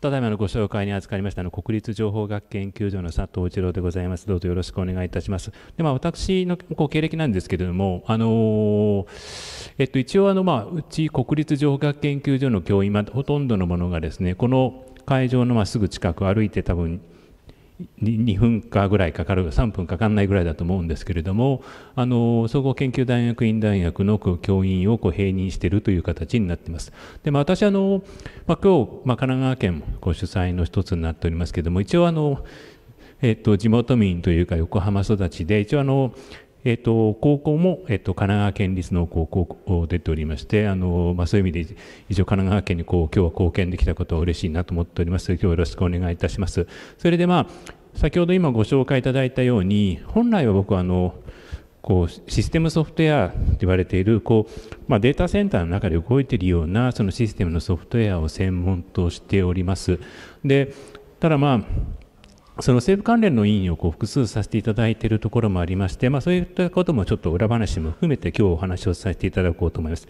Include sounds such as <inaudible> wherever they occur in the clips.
ただいまのご紹介に預かりましたの国立情報学研究所の佐藤一郎でございます。どうぞよろしくお願いいたします。で、まあ、私のこう経歴なんですけれども、あのえっと、一応あの、まあ、うち国立情報学研究所の教員、まほとんどのものがですね、この会場のまあすぐ近く歩いて多分2分かぐらいかかる3分かかんないぐらいだと思うんですけれどもあの総合研究大学院大学の教員をこう併任しているという形になっています。でまあ、私あの、まあ、今日、まあ、神奈川県ご主催の一つになっておりますけれども一応あのえっと、地元民というか横浜育ちで一応あの、えっと、高校も、えっと、神奈川県立の高校を出ておりましてあの、まあ、そういう意味で一応神奈川県にこう今日は貢献できたことは嬉しいなと思っております今日よろしくお願いいたします。それでまあ先ほど今ご紹介いただいたように本来は僕はあのこうシステムソフトウェアと言われているこう、まあ、データセンターの中で動いているようなそのシステムのソフトウェアを専門としております。でただまあその政府関連の委員をこう複数させていただいているところもありまして、まあ、そういったこともちょっと裏話も含めて今日お話をさせていただこうと思います。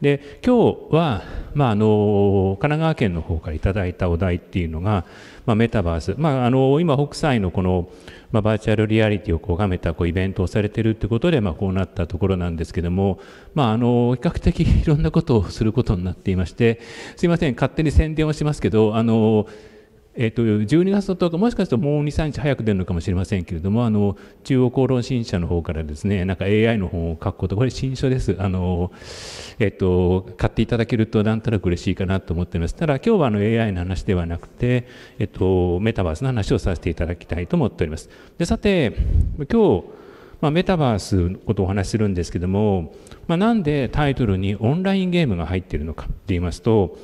で今日は、まあ、あの神奈川県の方からいただいたお題っていうのが、まあ、メタバース、まあ、あの今北斎のこの、まあ、バーチャルリアリティをこうがめたこうイベントをされてるってことで、まあ、こうなったところなんですけども、まあ、あの比較的 <laughs> いろんなことをすることになっていましてすいません勝手に宣伝をしますけどあのえー、と12月の10日もしかするともう23日早く出るのかもしれませんけれどもあの中央公論新社の方からですねなんか AI の本を書くことこれ新書ですあの、えーと、買っていただけるとなんとなく嬉しいかなと思っていますただ今日はあの AI の話ではなくて、えーと、とメタバースの話をさせていただきたいと思っておりますでさて今日まあ、メタバースのことをお話しするんですけども、まあ、なんでタイトルにオンラインゲームが入っているのかって言いますと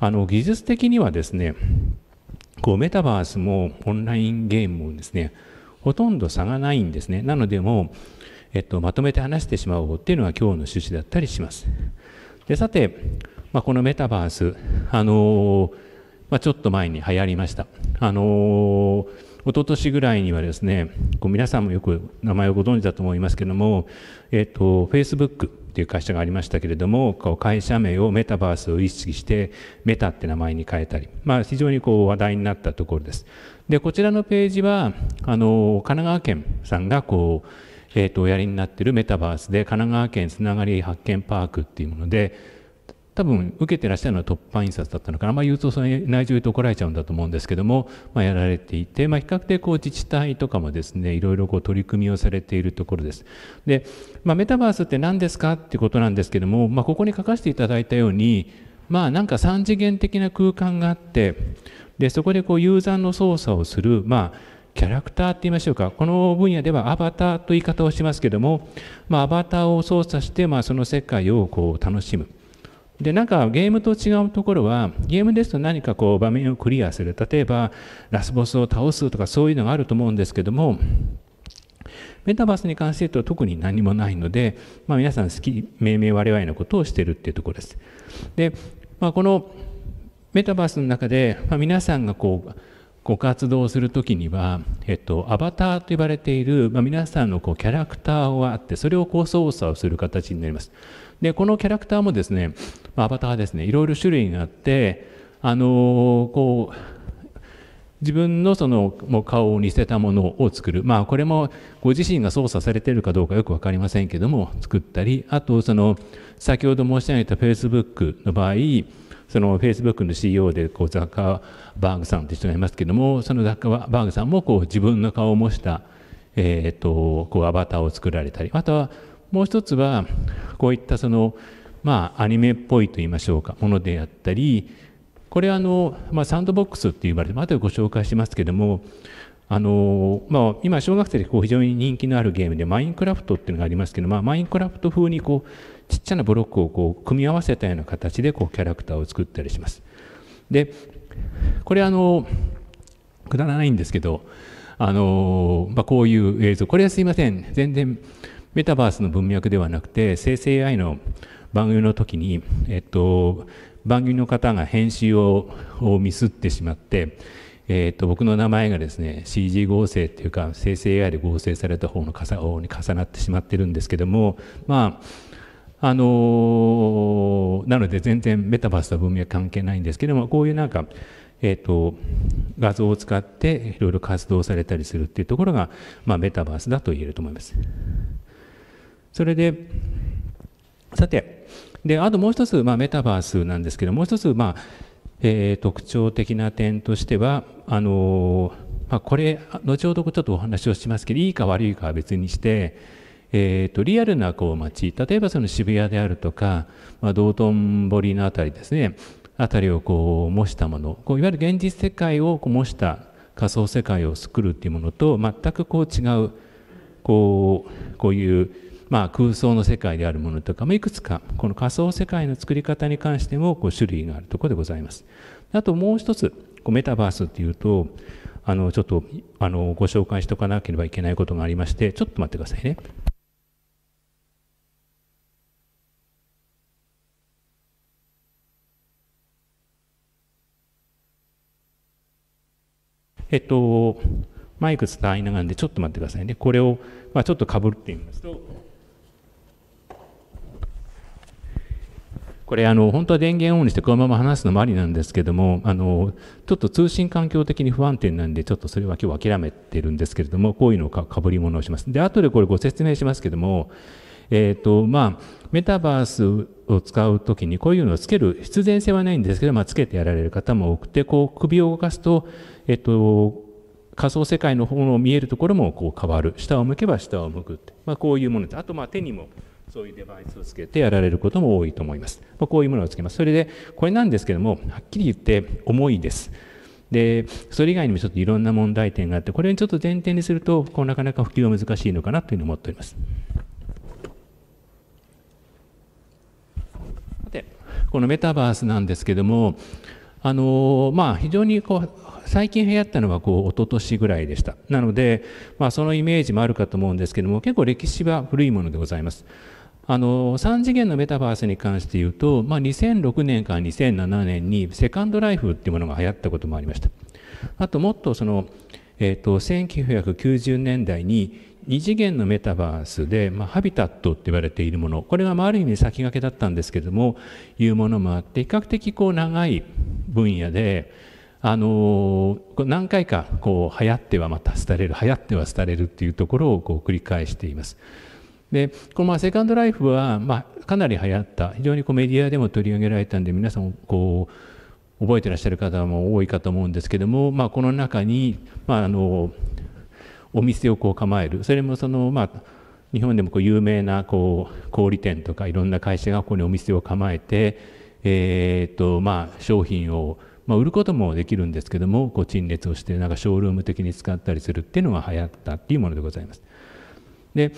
あの技術的にはですねこうメタバースもオンラインゲームもですねほとんど差がないんですねなのでもえっと、まとめて話してしまおうっていうのが今日の趣旨だったりします。でさて、まあ、このメタバース、あのー、まあ、ちょっと前に流行りました。あのー一昨年ぐらいにはですね、こう皆さんもよく名前をご存知だと思いますけども、えっ、と、Facebook ていう会社がありましたけれどもこう会社名をメタバースを意識してメタって名前に変えたり、まあ、非常にこう話題になったところですでこちらのページはあの神奈川県さんがこう、えーと、おやりになってるメタバースで神奈川県つながり発見パークっていうもので多分受けてらっしゃるのは突破印刷だったのかな、まあ、言うとそ内情言うと怒られちゃうんだと思うんですけども、まあ、やられていて、まあ、比較的こう自治体とかもですねいろいろこう取り組みをされているところです。で、まあ、メタバースって何ですかっていうことなんですけども、まあ、ここに書かせていただいたようにまあなんか3次元的な空間があってでそこでこうユーザーの操作をするまあキャラクターって言いましょうかこの分野ではアバターという言い方をしますけども、まあ、アバターを操作して、まあ、その世界をこう楽しむでなんかゲームと違うところはゲームですと何かこう場面をクリアする例えばラスボスを倒すとかそういうのがあると思うんですけどもメタバースに関して言うと特に何もないので、まあ、皆さん好き命名我々のことをしているっていうところです。で、まあ、このメタバースの中で、まあ、皆さんがこうご活動する時には、えっと、アバターと呼ばれている、ま皆さんのこうキャラクターがあってそれをこう操作をする形になります。でこのキャラクターもですねアバターですねいろいろ種類があってあのこう自分のそのもう顔を似せたものを作る、まあ、これもご自身が操作されているかどうかよく分かりませんけども作ったりあとその先ほど申し上げた Facebook の場合その Facebook の CEO でこうザッカーバーグさんという人がいますけどもそのザッカーバーグさんもこう自分の顔を模した、えっとこうアバターを作られたりあとはもう一つはこういったそのまあアニメっぽいと言いましょうかものであったりこれあの、まあ、サンドボックスって呼ばれて後でご紹介しますけどもあのまあ、今小学生でこう非常に人気のあるゲームでマインクラフトっていうのがありますけど、まあ、マインクラフト風にこうちっちゃなブロックをこう組み合わせたような形でこうキャラクターを作ったりします。でこれあのくだらないんですけどあの、まあ、こういう映像これはすいません全然メタバースの文脈ではなくて生成 AI の番組の時に、えっと、番組の方が編集をミスってしまって、えっと、僕の名前がですね CG 合成っていうか生成 AI で合成された方の方に重なってしまってるんですけどもまああのなので全然メタバースと文脈関係ないんですけどもこういうなんか、えーと、と画像を使っていろいろ活動されたりするっていうところが、まあ、メタバースだと言えると思います。それでさてであともう一つ、まあ、メタバースなんですけどもう一つ、まあえー、特徴的な点としてはあのー、まあ、これ後ほどちょっとお話をしますけどいいか悪いかは別にして、えーと、リアルなこう街例えばその渋谷であるとか、まあ、道頓堀の辺りですね辺りをこう模したものこういわゆる現実世界をこう模した仮想世界を作るっていうものと全くこう違うこうこういうまあ、空想の世界であるものとか、もいくつかこの仮想世界の作り方に関してもこう種類があるところでございます。あともう一つこうメタバースっていうとあのちょっとあのご紹介しておかなければいけないことがありましてちょっと待ってくださいね。えっと、マイク伝えながらでちょっと待ってくださいね。これを、まあ、ちょっとかぶってみますと。これあの本当は電源オンにしてこのまま話すのもありなんですけどもあのちょっと通信環境的に不安定なんでちょっとそれは今日諦めてるんですけれどもこういうのをかぶり物をしますで後でこれご説明しますけどもえっ、ー、とまあメタバースを使う時にこういうのをつける必然性はないんですけど、まあ、つけてやられる方も多くてこう首を動かすとえっ、ー、と仮想世界の方の見えるところもこう変わる下を向けば下を向くって、まあ、こういうものであとまあ手にもそういうデバイスをつけてやられることも多いと思います。まあ、こういうものをつけます。それで、これなんですけども、はっきり言って重いです。で、それ以外にもちょっといろんな問題点があって、これにちょっと前提にすると、こうなかなか普及は難しいのかなというふうに思っております。さて、このメタバースなんですけども、あのまあ、非常にこう最近流行ったのはこう一昨年ぐらいでしたなので、まあ、そのイメージもあるかと思うんですけども結構歴史は古いものでございますあの3次元のメタバースに関して言うと、まあ、2006年から2007年にセカンドライフっていうものが流行ったこともありましたあともっとその、えーと、1990年代に2次元のメタバースで、まあ、ハビタットって言われているものこれがある意味先駆けだったんですけどもいうものもあって比較的こう長い分野であの何回かこう流行ってはまた廃れる流行っては廃れるっていうところをこう繰り返しています。でこのまあセカンドライフはまあかなり流行った非常にこうメディアでも取り上げられたんで皆さんこう覚えてらっしゃる方も多いかと思うんですけども、まあ、この中に、まあ、あのお店をこう構えるそれもそのまあ日本でもこう有名なこう小売店とかいろんな会社がここにお店を構えて、えーとまあ、商品を、まあ、売ることもできるんですけどもこう陳列をしてなんかショールーム的に使ったりするっていうのが流行ったっていうものでございます。で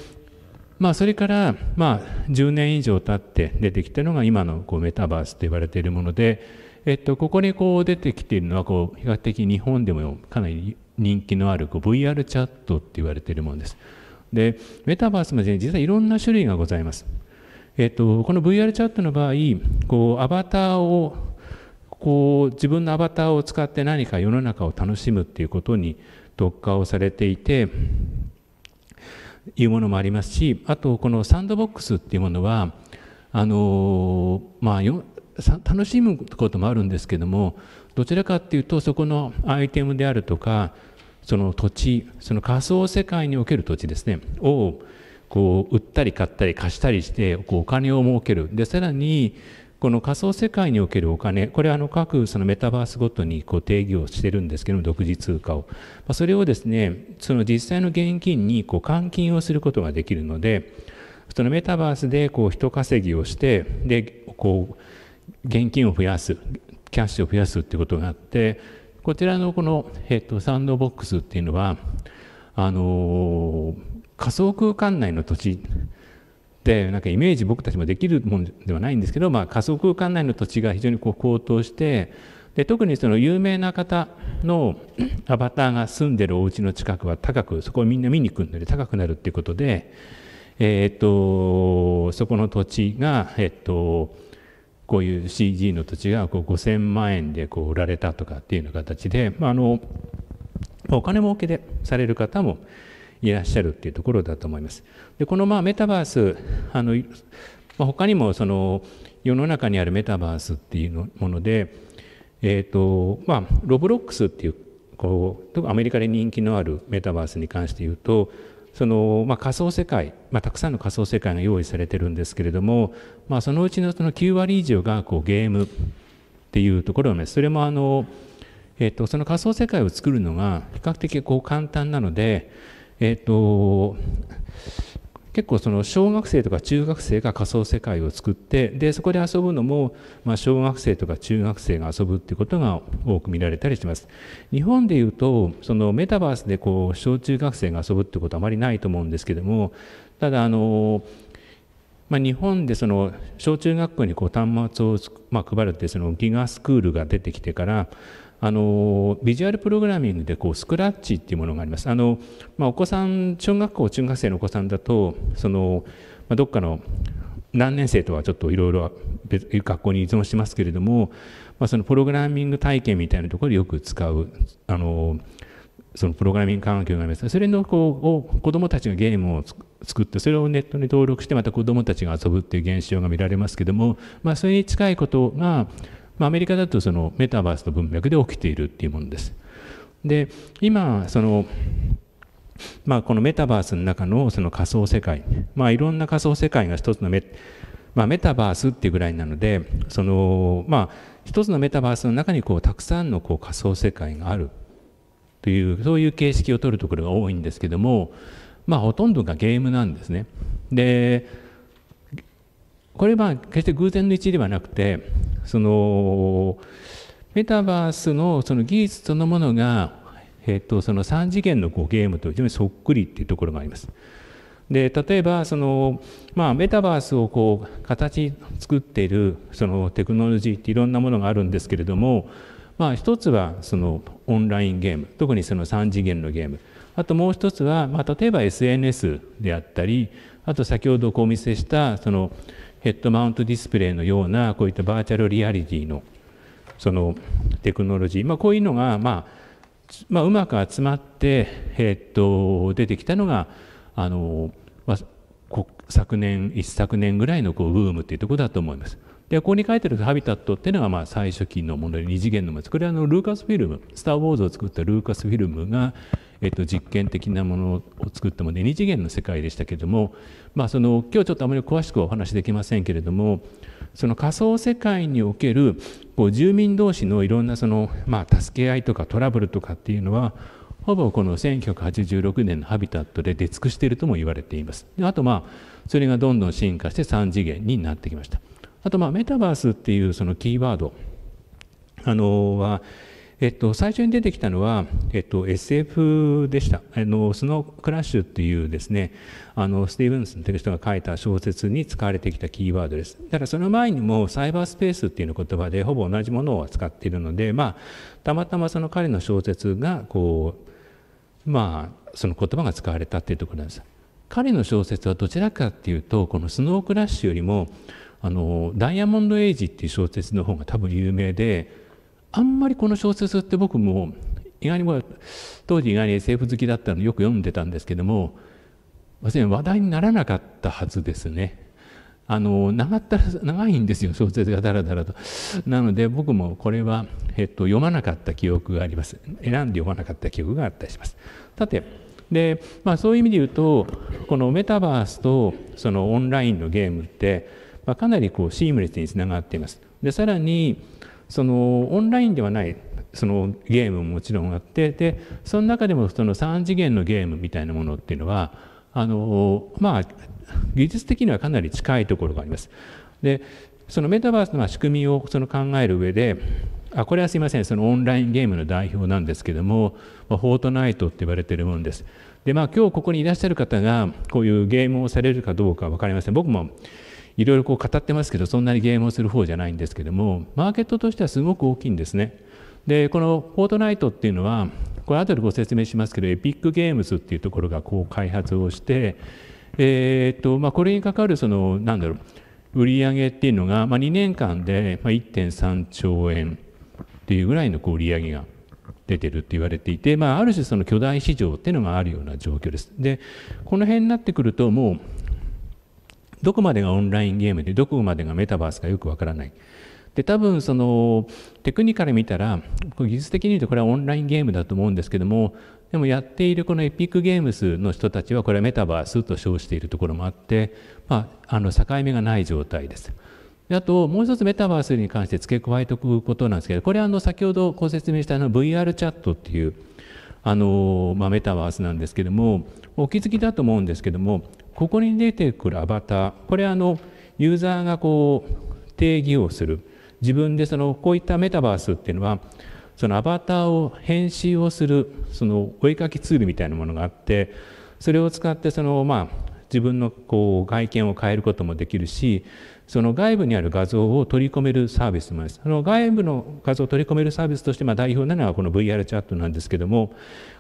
まあ、それから、まあ、10年以上経って出てきたのが今のこうメタバースと言われているもので、えっと、ここにこう出てきているのはこう比較的日本でもかなり人気のあるこう VR チャットって言われているものです。でメタバースも実はいろんな種類がございます。えっと、この VR チャットの場合こうアバターをこう自分のアバターを使って何か世の中を楽しむっていうことに特化をされていていうものもありますしあとこのサンドボックスっていうものはあのまあよ楽しむこともあるんですけどもどちらかっていうとそこのアイテムであるとかその土地その仮想世界における土地ですねをこう売ったり買ったり貸したりしてこうお金を儲けるでさらにこの仮想世界におけるお金これはあの各そのメタバースごとにこう定義をしてるんですけども独自通貨を、それをですねその実際の現金にこう換金をすることができるのでそのメタバースでこう人稼ぎをしてでこう現金を増やすキャッシュを増やすっていうことがあってこちらのこの、えっと、サンドボックスっていうのはあの仮想空間内の土地なんかイメージ僕たちもできるものではないんですけど、まあ、仮想空間内の土地が非常にこう高騰してで特にその有名な方の <clears throat> アバターが住んでるお家の近くは高くそこをみんな見に来るので高くなるっていうことで、えー、っとそこの土地が、えー、っとこういう CG の土地がこう5,000万円でこう売られたとかっていうような形で、まあ、あのお金儲けでされる方もいらっしゃるっていうところだと思います。でこのまあメタバースあの、ま他にもその世の中にあるメタバースっていうもので、えーとまあ、ロブロックスっていうこうアメリカで人気のあるメタバースに関して言うとその、まあ、仮想世界、まあ、たくさんの仮想世界が用意されてるんですけれども、まあ、そのうちのその9割以上がこうゲームっていうところをねそれもあの、えーと、その仮想世界を作るのが比較的こう簡単なので、えーと結構その小学生とか中学生が仮想世界を作ってでそこで遊ぶのも、まあ、小学生とか中学生が遊ぶっていうことが多く見られたりします日本でいうとそのメタバースでこう小中学生が遊ぶってことはあまりないと思うんですけどもただあのまあ、日本でその小中学校にこう端末を、まあ、配るってそのギガスクールが出てきてからあのビジュアルプログラミングでこうスクラッチっていうものがありますあの、まあ、お子さん小学校中学生のお子さんだとその、まあ、どっかの何年生とはちょっといろいろ学校に依存してますけれども、まあ、そのプログラミング体験みたいなところでよく使うあのそのプログラミング環境がありますそれのこうを子どもたちがゲームを作ってそれをネットに登録してまた子どもたちが遊ぶっていう現象が見られますけども、まあ、それに近いことがまあ、アメリカだとそのメタバースの文脈で起きているっていうものです。で今そのまあ、このメタバースの中のその仮想世界、まあ、いろんな仮想世界が一つのメ,、まあ、メタバースっていうぐらいなのでその、まあ、一つのメタバースの中にこうたくさんのこう仮想世界があるというそういう形式を取るところが多いんですけども、まあ、ほとんどがゲームなんですね。でこれは決して偶然の一致ではなくてそのメタバースのその技術そのものが、えとその3次元のこうゲームと非常にそっくりというところがあります。で例えばその、まあ、メタバースをこう形作っているそのテクノロジーっていろんなものがあるんですけれども、まあ、一つはそのオンラインゲーム特にその3次元のゲームあともう一つは、まあ、例えば SNS であったりあと先ほどお見せしたそのヘッドマウントディスプレイのようなこういったバーチャルリアリティのそのテクノロジー、まあ、こういうのが、まあ、まあうまく集まって、えっと出てきたのがあの、まあ、昨年一昨年ぐらいのこうブームというところだと思います。でここに書いてある「ハビタット」っていうのが、まあ最初期のもので2次元のものですこれはあのルーカスフィルム「スター・ウォーズ」を作ったルーカスフィルムがえっと、実験的なものを作ってもの2次元の世界でしたけれども、まあ、その今日ちょっとあまり詳しくお話しできませんけれどもその仮想世界におけるこう住民同士のいろんなその、まあ、助け合いとかトラブルとかっていうのはほぼこの1986年のハビタットで出尽くしているとも言われています。であとまあそれがどんどん進化して3次元になってきました。あとまあメタバースっていうそのキーワードあのは、えっと、最初に出てきたのは、えっと、SF でしたあのスノークラッシュっていうですねあのスティーブンスという人が書いた小説に使われてきたキーワードですだからその前にもサイバースペースっていう言葉でほぼ同じものを扱っているので、まあ、たまたまその彼の小説がこうまあその言葉が使われたっていうところなんです彼の小説はどちらかっていうとこのスノークラッシュよりもあのダイヤモンド・エイジっていう小説の方が多分有名であんまりこの小説って僕も意外にも当時意外に SF 好きだったのでよく読んでたんですけどもに話題にならなかったはずですね。あの長った長いんですよ小説がだらだらと。なので僕もこれは、えっと、読まなかった記憶があります選んで読まなかった記憶があったりします。さてで、まあ、そういう意味で言うとこのメタバースとそのオンラインのゲームって、まあ、かなりこうシームレスにつながっています。でさらにそのオンラインではないそのゲームももちろんあってでその中でもその3次元のゲームみたいなものっていうのはあのまあ技術的にはかなり近いところがあります。でそのメタバースの仕組みをその考える上であこれはすいませんそのオンラインゲームの代表なんですけども、まあ、フォートナイトって言われてるものです。でまあ今日ここにいらっしゃる方がこういうゲームをされるかどうか分かりません僕もいろいろこう語ってますけどそんなにゲームをする方じゃないんですけどもマーケットとしてはすごく大きいんですね。でこの「フォートナイト」っていうのはこれ後でご説明しますけどエピックゲームズっていうところがこう開発をして、えーとまあ、これに関わるそのなんだろう売り上げっていうのが、まあ、2年間で1.3兆円っていうぐらいのこう売り上げが出てるって言われていて、まあ、ある種その巨大市場っていうのがあるような状況です。でこの辺になってくるともうどこまでがオンラインゲームでどこまでがメタバースかよくわからない。で多分そのテクニカル見たら技術的に言うとこれはオンラインゲームだと思うんですけどもでもやっているこのエピックゲームスの人たちはこれはメタバースと称しているところもあって、まあ、あの境目がない状態です。であともう一つメタバースに関して付け加えておくことなんですけどこれはあの先ほどご説明したあの VR チャットっていうあの、まあ、メタバースなんですけどもお気づきだと思うんですけどもここに出てくるアバターこれはあのユーザーがこう定義をする自分でそのこういったメタバースっていうのはそのアバターを編集をするそのお絵かきツールみたいなものがあってそれを使ってそのまあ自分のこう外見を変えることもできるしその外部にある画像を取り込めるサービスもありますその外部の画像を取り込めるサービスとしてま代表なのはこの VR チャットなんですけども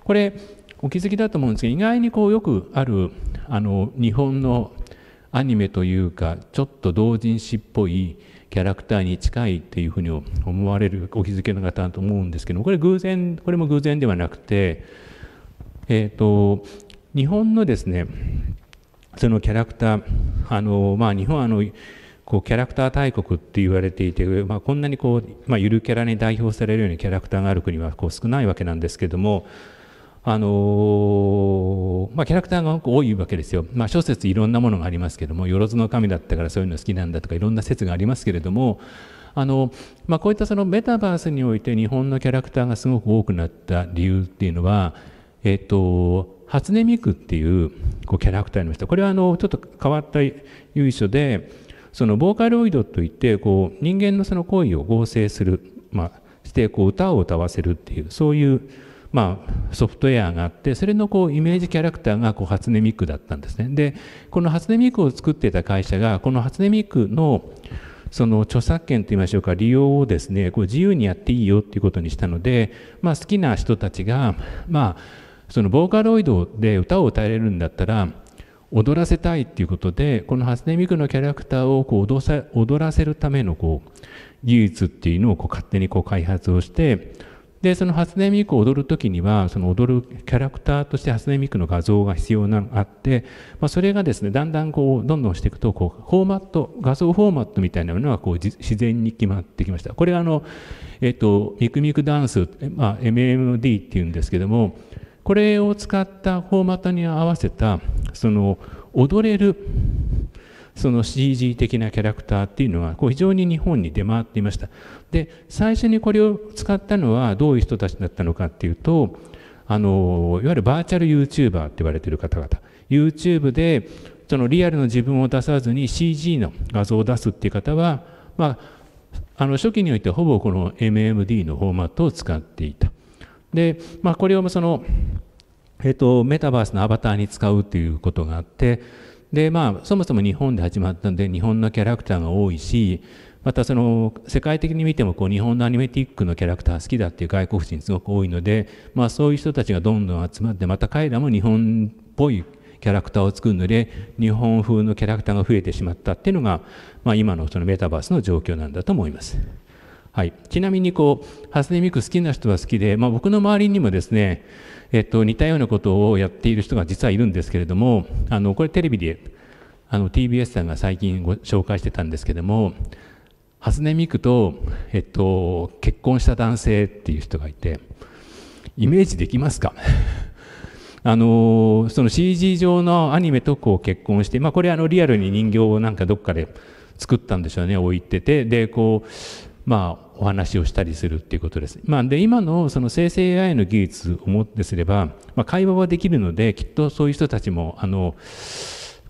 これお気づきだと思うんですけど意外にこうよくあるあの日本のアニメというかちょっと同人誌っぽいキャラクターに近いっていうふうに思われるお気づきの方だと思うんですけどこれ偶然これも偶然ではなくてえっ、ー、と日本のですねそのキャラクターあの、まあ、日本はあのこうキャラクター大国って言われていて、まあ、こんなにこう、まあ、ゆるキャラに代表されるようにキャラクターがある国はこう少ないわけなんですけどもあのまあ、キャラクターが多いわけですよ、まあ、諸説いろんなものがありますけどもよろずの神だったからそういうの好きなんだとかいろんな説がありますけれどもあの、まあ、こういったそのメタバースにおいて日本のキャラクターがすごく多くなった理由っていうのは、えっと初音ミクっていうこうキャラクターにましたこれはあのちょっと変わった由緒でそのボーカロイドといってこう人間のその声を合成する、まあ、してこう歌を歌わせるっていうそういう、まあ、ソフトウェアがあってそれのこうイメージキャラクターがこう初音ミクだったんですねでこの初音ミクを作っていた会社がこの初音ミクのその著作権といいましょうか利用をですねこう自由にやっていいよっていうことにしたので、まあ、好きな人たちがまあそのボーカロイドで歌を歌えるんだったら踊らせたいっていうことでこの初音ミクのキャラクターをこう踊さ踊らせるためのこう技術っていうのをこう勝手にこう開発をしてでその初音ミクを踊る時にはその踊るキャラクターとして初音ミクの画像が必要ながあって、まあ、それがですねだんだんこうどんどんしていくとこうフォーマット画像フォーマットみたいなものがこう自然に決まってきましたこれはあの、えっと、とミクミクダンス、まあ、MMD っていうんですけどもこれを使ったフォーマットに合わせたその踊れるその CG 的なキャラクターっていうのはこう非常に日本に出回っていましたで最初にこれを使ったのはどういう人たちだったのかっていうとあのいわゆるバーチャル YouTuber って言われてる方々 YouTube でそのリアルの自分を出さずに CG の画像を出すっていう方は、まあ、あの初期においてほぼこの MMD のフォーマットを使っていたで、まあ、これをその、えーと、メタバースのアバターに使うっていうことがあってで、まあ、そもそも日本で始まったんで日本のキャラクターが多いしまたその世界的に見てもこう日本のアニメティックのキャラクター好きだっていう外国人すごく多いので、まあ、そういう人たちがどんどん集まってまた彼らも日本っぽいキャラクターを作るので日本風のキャラクターが増えてしまったっていうのが、まあ、今のそのメタバースの状況なんだと思います。はい、ちなみにこうスネミク好きな人は好きで、まあ、僕の周りにもですね、えっと、似たようなことをやっている人が実はいるんですけれどもあのこれテレビであの TBS さんが最近ご紹介してたんですけどもスネミクと、えっと、結婚した男性っていう人がいてイメージできますか <laughs> あのその CG 上のアニメとこう結婚して、まあ、これあのリアルに人形をなんかどっかで作ったんでしょうね置いててでこうまあ、お話をしたりするっていうことです。まあ、で今のその生成 AI の技術をもってすれば、まあ、会話はできるのできっとそういう人たちもあの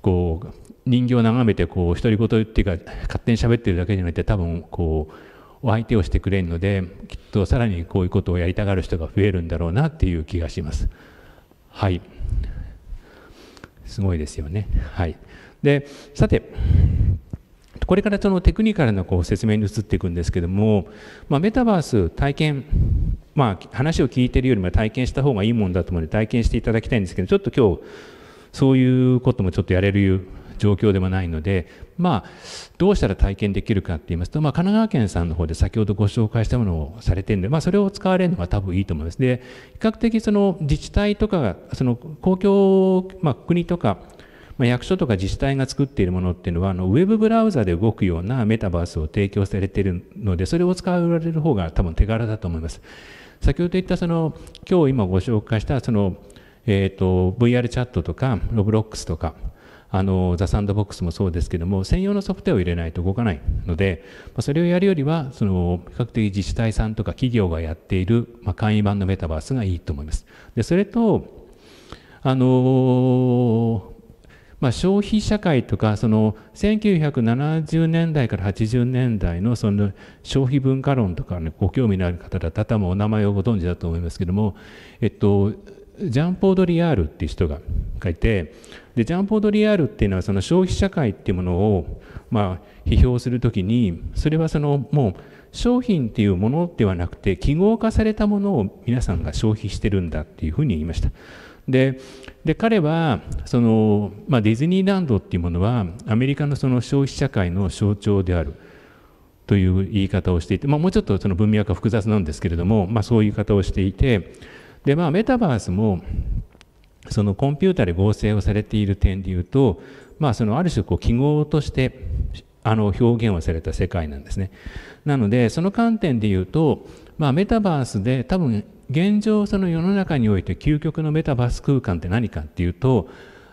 こう人形を眺めてこう独り言っていうか勝手に喋ってるだけじゃなくて多分こうお相手をしてくれるのできっとさらにこういうことをやりたがる人が増えるんだろうなっていう気がします。はいすごいですよね。はい、でさてこれからそのテクニカルなこう説明に移っていくんですけども、まあ、メタバース体験、まあ、話を聞いてるよりも体験した方がいいもんだと思うので体験していただきたいんですけどちょっと今日そういうこともちょっとやれる状況ではないので、まあ、どうしたら体験できるかって言いますと、まあ、神奈川県さんの方で先ほどご紹介したものをされてるんで、まあ、それを使われるのが多分いいと思います。で比較的その自治体とかその公共、まあ、国とかまあ、役所とか自治体が作っているものっていうのはあのウェブブラウザで動くようなメタバースを提供されているのでそれを使われる方が多分手柄だと思います。先ほど言ったその今日今ご紹介したその、えーと、と VR チャットとかロブロックスとかあのザ・サンドボックスもそうですけども専用のソフトウェアを入れないと動かないので、まあ、それをやるよりはその比較的自治体さんとか企業がやっている、まあ、簡易版のメタバースがいいと思います。でそれとあのーまあ、消費社会とかその1970年代から80年代のその消費文化論とか、ね、ご興味のある方だったら多分お名前をご存知だと思いますけども、えっと、ジャン・ポード・リアールっていう人が書いてでジャン・ポード・リアールっていうのはその消費社会っていうものを、まあ、批評するときにそれはそのもう商品っていうものではなくて記号化されたものを皆さんが消費してるんだっていうふうに言いました。でで彼はその、まあ、ディズニーランドっていうものはアメリカのその消費社会の象徴であるという言い方をしていて、まあ、もうちょっとその文脈は複雑なんですけれども、まあ、そういう言い方をしていてで、まあ、メタバースもそのコンピュータで合成をされている点でいうと、まあ、そのある種こう記号としてあの表現をされた世界なんですね。なのでその観点で言うと、まあ、メタバースで多分現状その世の中において究極のメタバース空間って何かっていうと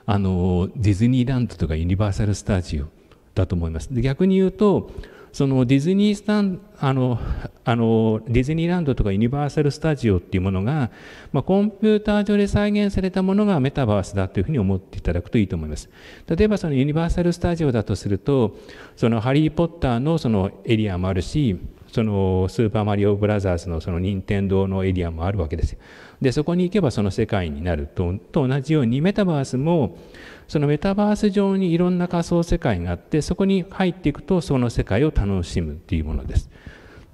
あのディズニーランドとかユニバーサル・スタジオだと思います。で逆に言うとそのディズニースタンあのあのディズニーランドとかユニバーサル・スタジオっていうものが、まあ、コンピューター上で再現されたものがメタバースだというふうに思っていただくといいと思います。例えばそのユニバーサル・スタジオだとするとそのハリー・ポッターのそのエリアもあるしそのスーパーマリオブラザーズのその任天堂のエリアもあるわけですよ。でそこに行けばその世界になるとと同じようにメタバースもそのメタバース上にいろんな仮想世界があってそこに入っていくとその世界を楽しむっていうものです。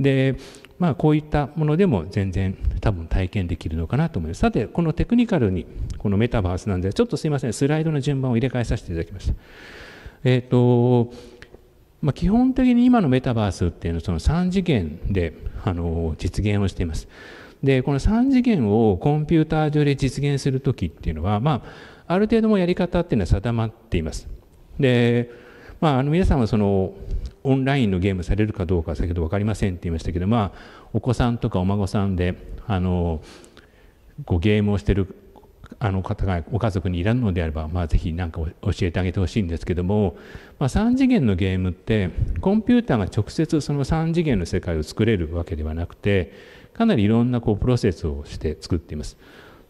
でまあこういったものでも全然多分体験できるのかなと思います。さてこのテクニカルにこのメタバースなんでちょっとすいませんスライドの順番を入れ替えさせていただきました。えっ、ー、とまあ、基本的に今のメタバースっていうのはその3次元であの実現をしています。でこの3次元をコンピューター上で実現する時っていうのは、まあ、ある程度もやり方っていうのは定まっています。で、まあ、あの皆さんはそのオンラインのゲームされるかどうか先ほど分かりませんって言いましたけど、まあ、お子さんとかお孫さんであのこうゲームをしてるあの方がご家族にいらんのであれば、まあ、ぜひ何か教えてあげてほしいんですけども、まあ、3次元のゲームってコンピューターが直接その3次元の世界を作れるわけではなくてかなりいろんなこうプロセスをして作っています。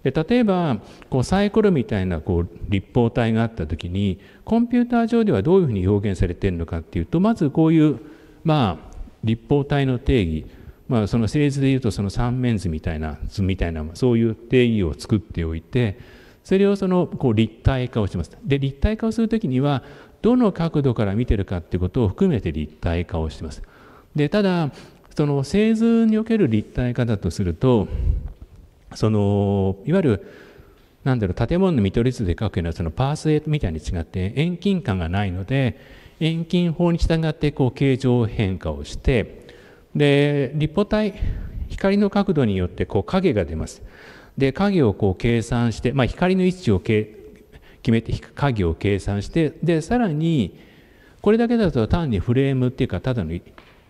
で例えばこうサイコロみたいなこう立方体があった時にコンピューター上ではどういうふうに表現されているのかっていうとまずこういうまあ立方体の定義まあ、その政治でいうとその三面図みたいな図みたいなそういう定義を作っておいてそれをそのこう立体化をします。で立体化をする時にはどの角度から見てるかってことを含めて立体化をしてます。でただその製図における立体化だとするとそのいわゆる何だろう建物の見取り図で書くようなそのパーストみたいに違って遠近感がないので遠近法に従ってこう形状変化をしてで立方体光の角度によってこう影が出ますで影をこう計算して、まあ、光の位置を決めて影を計算してでさらにこれだけだと単にフレームっていうかただの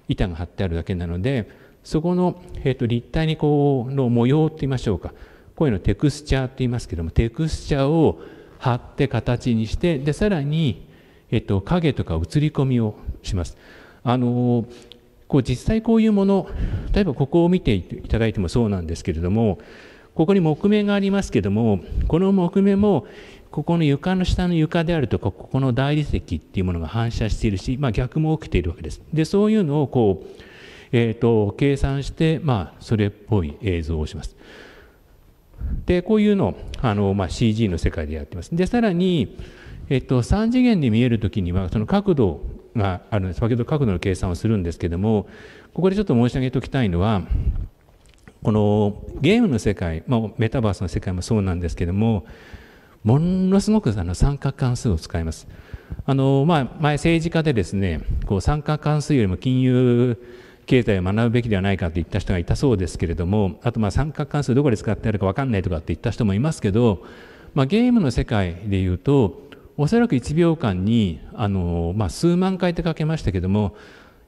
板が張ってあるだけなのでそこの、えー、と立体にこうの模様って言いましょうかこういうのテクスチャーって言いますけどもテクスチャーを貼って形にしてでさらに、えー、と影とか映り込みをします。あのーこう実際こういうもの例えばここを見ていただいてもそうなんですけれどもここに木目がありますけどもこの木目もここの床の下の床であるとかここの大理石っていうものが反射しているし、まあ、逆も起きているわけです。でそういうのをこう、えーと、計算して、まあ、それっぽい映像をします。でこういうのをあの、まあ、CG の世界でやってます。でさらに、えっと、3次元で見える時にはその角度があるんです先ほど角度の計算をするんですけどもここでちょっと申し上げておきたいのはこのゲームの世界、まあ、メタバースの世界もそうなんですけどもものすごくあの三角関数を使います。あのまあ、前政治家でですねこう三角関数よりも金融経済を学ぶべきではないかと言った人がいたそうですけれどもあとまあ三角関数どこで使ってあるか分かんないとかって言った人もいますけど、まあ、ゲームの世界でいうとおそらく1秒間にあの、まあ、数万回って書けましたけども、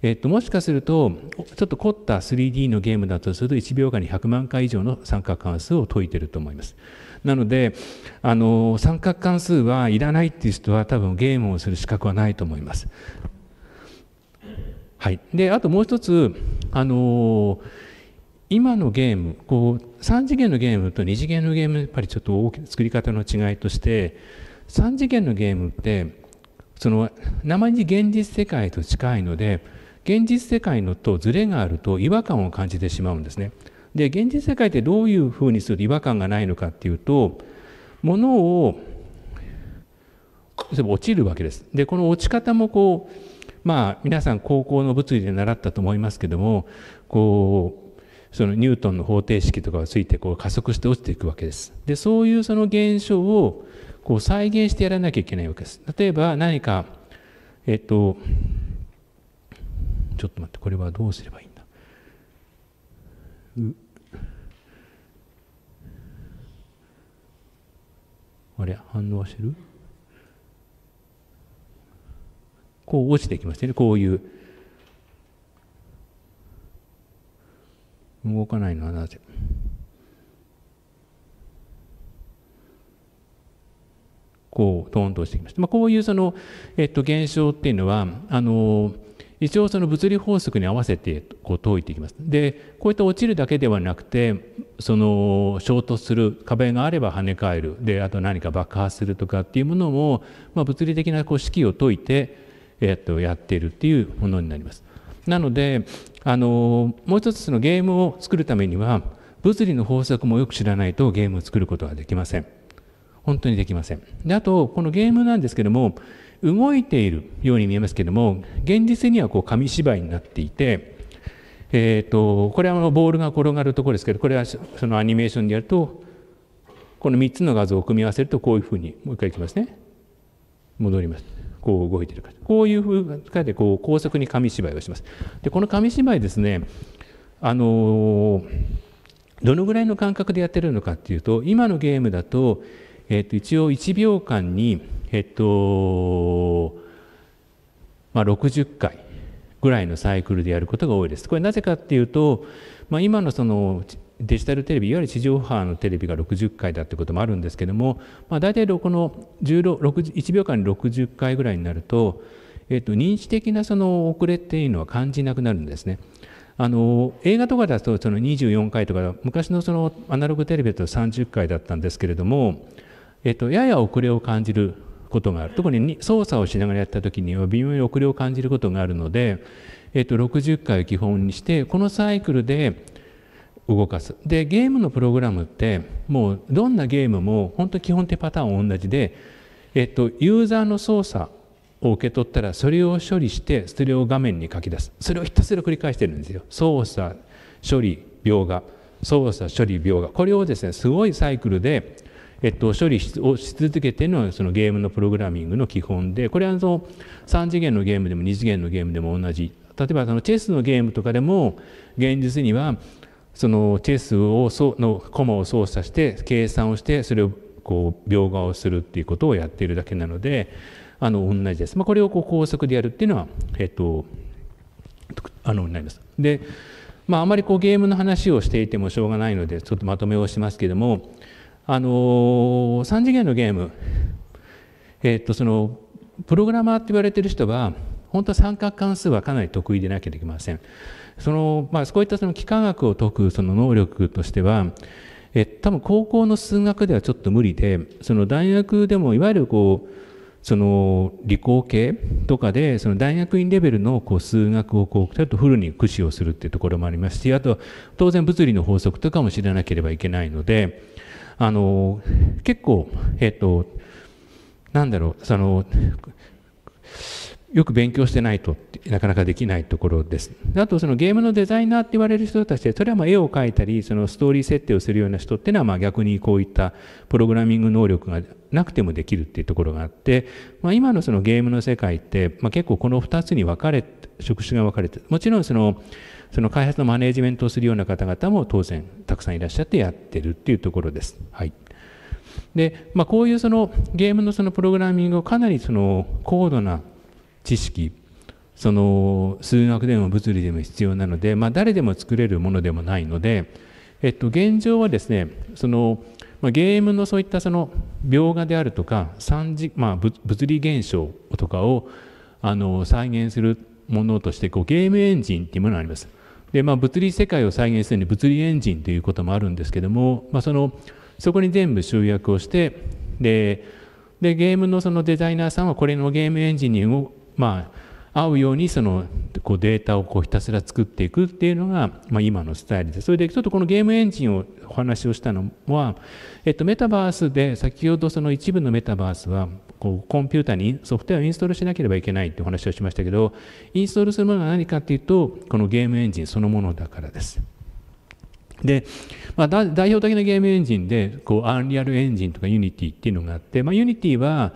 えっと、もしかするとちょっと凝った 3D のゲームだとすると1秒間に100万回以上の三角関数を解いてると思います。なのであの三角関数はいらないっていう人は多分ゲームをする資格はないと思います。はい、であともう一つあの今のゲームこう3次元のゲームと2次元のゲームやっぱりちょっと大きな作り方の違いとして3次元のゲームってその生に現実世界と近いので現実世界のとズレがあると違和感を感じてしまうんですね。で現実世界ってどういうふうにすると違和感がないのかっていうとものをば落ちるわけです。でこの落ち方もこうまあ皆さん高校の物理で習ったと思いますけどもこうそのニュートンの方程式とかがついてこう加速して落ちていくわけです。でそういうその現象をこう再現してやらなきゃいけないわけです。例えば何か、えっと、ちょっと待って、これはどうすればいいんだ。あれ、反応してるこう落ちてきましたね、こういう。動かないのはなぜこうトーンとしてきました。まあ、こういうその、えっと、現象っていうのはあの一応その物理法則に合わせてこう解いていきます。でこういった落ちるだけではなくてその衝突する壁があれば跳ね返るであと何か爆発するとかっていうものも、まあ、物理的なこう式を解いて、えっと、やっているっていうものになります。なのであのもう一つそのゲームを作るためには物理の法則もよく知らないとゲームを作ることはできません。本当にできません。で、あと、このゲームなんですけども、動いているように見えますけども、現実にはこう紙芝居になっていて、えっ、ー、と、これはあのボールが転がるところですけど、これはそのアニメーションでやると、この3つの画像を組み合わせると、こういうふうに、もう一回いきますね。戻ります。こう動いてるから。こういうふうで、こう、高速に紙芝居をします。で、この紙芝居ですね、あのどのぐらいの感覚でやってるのかっていうと今のゲームだとえと一応1秒間に、えーとまあ、60回ぐらいのサイクルでやることが多いです。これなぜかっていうと、まあ、今のそのデジタルテレビいわゆる地上波のテレビが60回だってこともあるんですけども、まあ、大体この1秒間に60回ぐらいになると,、えと認知的なその遅れっていうのは感じなくなるんですね。あの映画とかだとその24回とか昔のそのアナログテレビだと30回だったんですけれどもえっと、やや遅れを感じることがある特に操作をしながらやった時には微妙に遅れを感じることがあるので、えっと、60回を基本にしてこのサイクルで動かすでゲームのプログラムってもうどんなゲームも本当基本的パターンは同じで、えっと、ユーザーの操作を受け取ったらそれを処理してそれを画面に書き出すそれをひたすら繰り返してるんですよ操作処理描画操作処理描画これをですねすごいサイクルでえっと、処理をし続けてのそのゲームのプログラミングの基本でこれはその3次元のゲームでも2次元のゲームでも同じ例えばそのチェスのゲームとかでも現実にはそのチェスをそのを操作して計算をしてそれをこう描画をするっていうことをやっているだけなのであの同じです。まあ、これをこう高速でやるっていうのは、えっと、あのなります。でまあ、あまりこうゲームの話をしていてもしょうがないのでちょっとまとめをしますけどもあのー、3次元のゲーム、えー、っとそのプログラマーって言われてる人は本当は三角関数はかなり得意でなきゃいけません。そのまあ、ういったその幾何学を解くその能力としては、え多分高校の数学ではちょっと無理でその大学でもいわゆるこうその理工系とかでその大学院レベルのこう数学をこうちょっとフルに駆使をするっていうところもありますしあと当然物理の法則とかも知らなければいけないので。あの結構、えっ、と、なんだろう、その、よく勉強してないとなかなかできないところです。あとそのゲームのデザイナーって言われる人たちでそれはま絵を描いたりそのストーリー設定をするような人っていうのはま逆にこういったプログラミング能力がなくてもできるっていうところがあって、まあ、今のそのゲームの世界って、まあ、結構この2つに分かれ職種が分かれてもちろんそのその開発のマネジメントをするような方々も当然たくさんいらっしゃってやってるっていうところです。はいでまあ、こういうそのゲームのそのプログラミングをかなりその高度な知識その数学でも物理でも必要なので、まあ、誰でも作れるものでもないので、えっと、現状はですねその、まあ、ゲームのそういったその描画であるとか三次、まあ、物理現象とかをあの再現するものとしてこうゲームエンジンっていうものがあります。で、まあ、物理世界を再現するに物理エンジンということもあるんですけども、まあ、そのそこに全部集約をしてででゲームのそのデザイナーさんはこれのゲームエンジンにまあ、合うようにそのこうデータをこうひたすら作っていくっていうのが、まあ、今のスタイルでそれでちょっとこのゲームエンジンをお話をしたのは、えっと、メタバースで先ほどその一部のメタバースはこうコンピューターにソフトウェアをインストールしなければいけないってお話をしましたけどインストールするものは何かっていうとこのゲームエンジンそのものだからです。で、まあ、代表的なゲームエンジンでこうアンリアルエンジンとかユニティっていうのがあって、まユニティは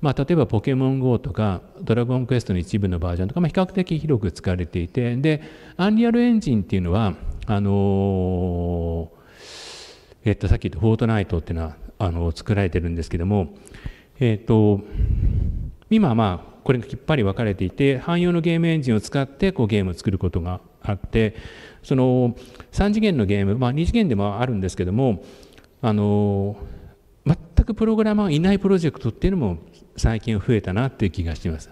まあ、例えばポケモン GO とかドラゴンクエストの一部のバージョンとか、ま比較的広く使われていてでアンリアルエンジンっていうのはあのーえっと、さっき言った「フォートナイト」っていうのはあの作られてるんですけどもえっ、ー、と、今まあ、これがきっぱり分かれていて、汎用のゲームエンジンを使ってこうゲームを作ることがあって、その3次元のゲーム、まあ、2次元でもあるんですけども、あの、全くプログラマーがいないプロジェクトっていうのも最近増えたなっていう気がしてます。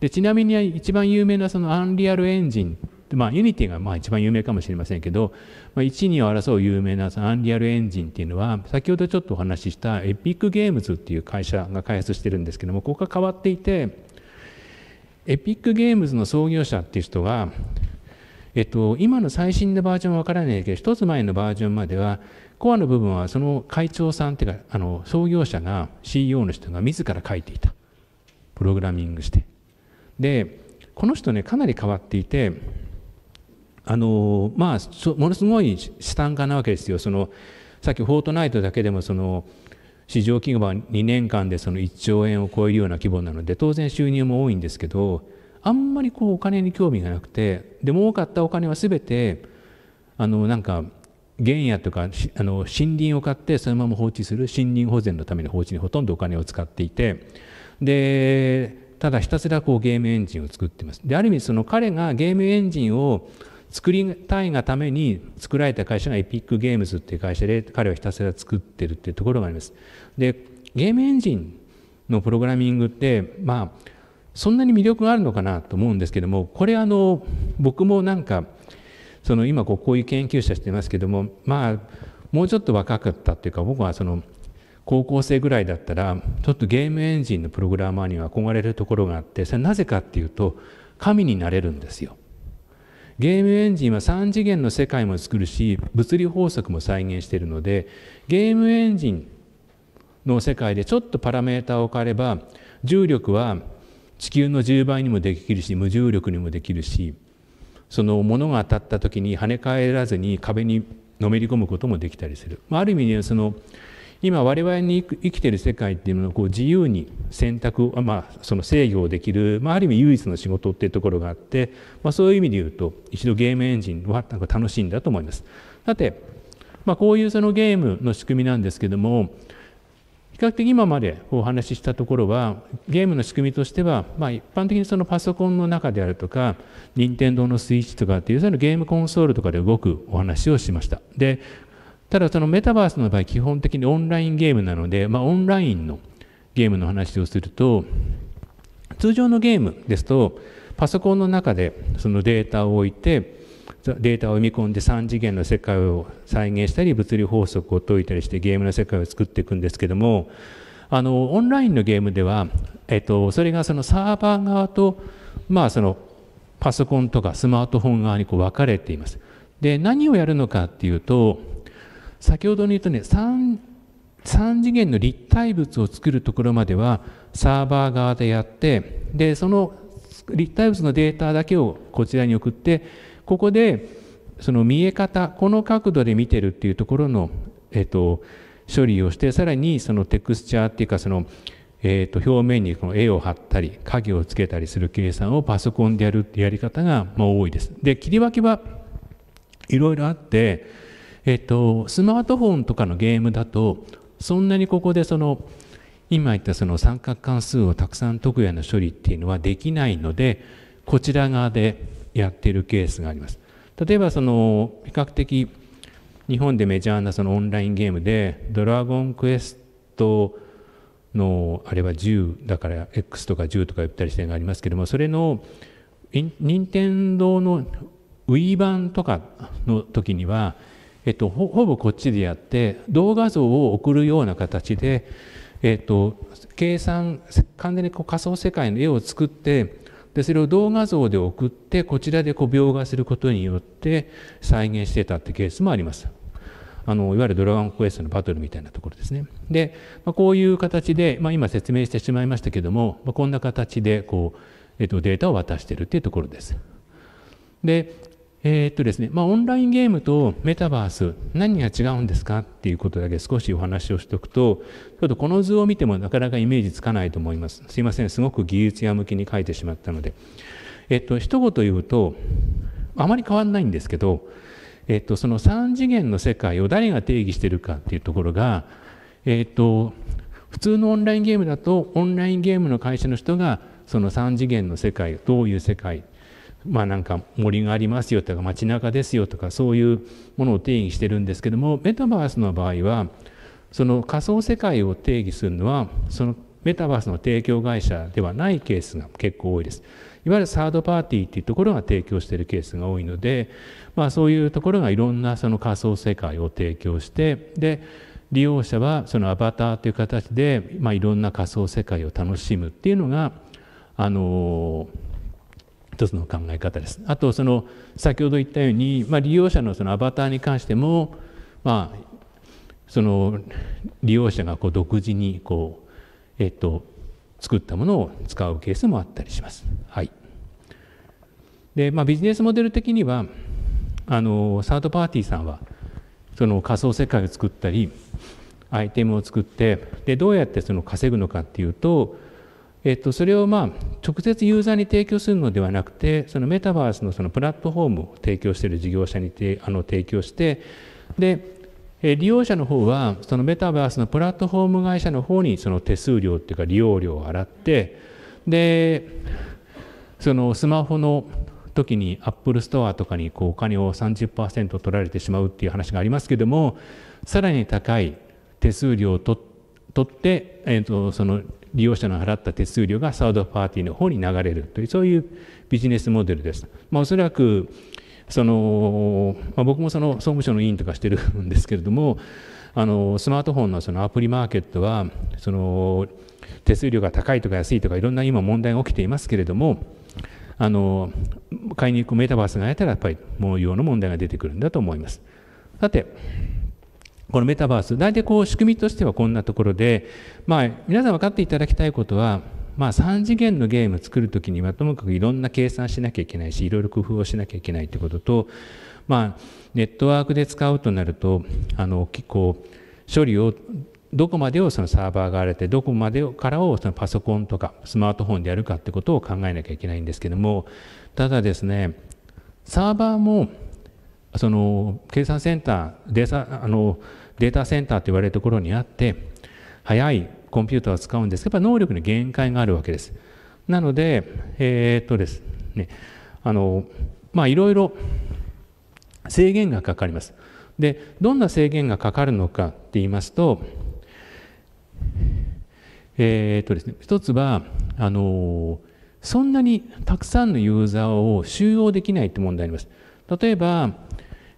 でちなみに一番有名なそのアンリアルエンジンでまあ、ユニティがまあ一番有名かもしれませんけど、まあ、1、2を争う有名なアンリアルエンジンっていうのは、先ほどちょっとお話ししたエピックゲームズっていう会社が開発してるんですけども、ここが変わっていて、エピックゲームズの創業者っていう人が、えっと、今の最新のバージョンはわからないけど、一つ前のバージョンまでは、コアの部分はその会長さんっていうか、あの創業者が、CEO の人が自ら書いていた。プログラミングして。で、この人ね、かなり変わっていて、あのまあものすごい資産家なわけですよそのさっきフォートナイトだけでもその市場規模は2年間でその1兆円を超えるような規模なので当然収入も多いんですけどあんまりこうお金に興味がなくてで儲かったお金は全てあのなんか原野とかあの森林を買ってそのまま放置する森林保全のための放置にほとんどお金を使っていてでただひたすらこうゲームエンジンを作ってます。である意味その彼がゲームエンジンを作りたいがために作られた会社がエピックゲームズっていう会社で彼はひたすら作ってるっていうところがあります。でゲームエンジンのプログラミングってまあそんなに魅力があるのかなと思うんですけどもこれあの僕もなんかその今こうこういう研究者してますけどもまあもうちょっと若かったっていうか僕はその高校生ぐらいだったらちょっとゲームエンジンのプログラマーには憧れるところがあってそれなぜかっていうと神になれるんですよ。ゲームエンジンは3次元の世界も作るし物理法則も再現しているのでゲームエンジンの世界でちょっとパラメータを変かれば重力は地球の10倍にもできるし無重力にもできるしその物が当たった時に跳ね返らずに壁にのめり込むこともできたりする。あ、ある意味でその今我々に生きてる世界っていうのをこう自由に選択まあ、その制御できる、まあ、ある意味唯一の仕事っていうところがあって、まあ、そういう意味で言うと一度ゲームエンジンはなんか楽しいんだと思います。さて、まあ、こういうそのゲームの仕組みなんですけども比較的今までお話ししたところはゲームの仕組みとしては、まあ、一般的にそのパソコンの中であるとか任天堂のスイッチとかっていうそのゲームコンソールとかで動くお話をしましたでただそのメタバースの場合基本的にオンラインゲームなので、まあ、オンラインのゲームの話をすると通常のゲームですとパソコンの中でそのデータを置いてデータを読み込んで3次元の世界を再現したり物理法則を解いたりしてゲームの世界を作っていくんですけどもあのオンラインのゲームでは、えっと、それがそのサーバー側と、まあ、そのパソコンとかスマートフォン側にこう分かれています。で何をやるのかっていうと先ほどに言うとね 3, 3次元の立体物を作るところまではサーバー側でやってでその立体物のデータだけをこちらに送ってここでその見え方この角度で見てるっていうところの、えっと、処理をしてさらにそのテクスチャーっていうかその、えっと、表面にこの絵を貼ったり影をつけたりする計算をパソコンでやるってやり方がまあ多いです。で切り分けはいろいろあってえっと、スマートフォンとかのゲームだとそんなにここでその今言ったその三角関数をたくさん解くような処理っていうのはできないのでこちら側でやってるケースがあります。例えばその比較的日本でメジャーなそのオンラインゲームで「ドラゴンクエスト」のあれは10だから X とか10とか言ったりしてがありますけどもそれの任天堂の Wii 版とかの時にはえっと、ほぼこっちでやって動画像を送るような形で、えっと、計算完全にこう仮想世界の絵を作ってでそれを動画像で送ってこちらでこう描画することによって再現してたってケースもあります。あのいわゆるドラゴンクエストのバトルみたいなところですね。で、まあ、こういう形で、まあ、今説明してしまいましたけども、まあ、こんな形でこう、えっと、データを渡してるっていうところです。でえー、っとですね、まあ、オンラインゲームとメタバース、何が違うんですかっていうことだけ少しお話をしておくと、ちょっとこの図を見てもなかなかイメージつかないと思います。すいません、すごく技術や向きに書いてしまったので。えっと、一言言うと、あまり変わんないんですけど、えっと、その3次元の世界を誰が定義してるかっていうところが、えっと、普通のオンラインゲームだと、オンラインゲームの会社の人が、その3次元の世界、どういう世界、まあなんか森がありますよとか街中ですよとかそういうものを定義してるんですけどもメタバースの場合はその仮想世界を定義するのはそのメタバースの提供会社ではないケースが結構多いです。いわゆるサードパーティーっていうところが提供しているケースが多いので、まあ、そういうところがいろんなその仮想世界を提供してで利用者はそのアバターという形で、まあ、いろんな仮想世界を楽しむっていうのがあのー一つの考え方です。あとその先ほど言ったように、まあ、利用者のそのアバターに関しても、まあ、その利用者がこう独自にこう、えっと、作ったものを使うケースもあったりします。はいでまあ、ビジネスモデル的にはあのサードパーティーさんはその仮想世界を作ったりアイテムを作ってでどうやってその稼ぐのかっていうとえっと、それをまあ直接ユーザーに提供するのではなくてそのメタバースのそのプラットフォームを提供している事業者にてあの提供してで利用者の方はそのメタバースのプラットフォーム会社の方にその手数料っていうか利用料を払ってでそのスマホの時にアップルストアとかにこうお金を30%取られてしまうっていう話がありますけどもさらに高い手数料を取って、えっとその利用者の払った手数料がサードパーティーの方に流れるというそういうビジネスモデルです。まあ、おそらくその、まあ、僕もその総務省の委員とかしてるんですけれどもあのスマートフォンのそのアプリマーケットはその手数料が高いとか安いとかいろんな今問題が起きていますけれどもあの買いに行くメタバースがやったらやっぱりもようの問題が出てくるんだと思います。さてこのメタバース大体こう仕組みとしてはこんなところで、まあ、皆さん分かっていただきたいことは、まあ、3次元のゲーム作る時にはともかくいろんな計算しなきゃいけないしいろいろ工夫をしなきゃいけないってことと、まあ、ネットワークで使うとなるとあの結構処理をどこまでをそのサーバーが荒れてどこまでからをそのパソコンとかスマートフォンでやるかってことを考えなきゃいけないんですけどもただですねサーバーもその計算センターデーあのデータセンターと言われるところにあって速いコンピューターを使うんですけどやっぱ能力に限界があるわけです。なのでえー、っとですねあのまあいろいろ制限がかかります。でどんな制限がかかるのかって言いますとえー、っとですね一つはあのそんなにたくさんのユーザーを収容できないって問題あります。例えば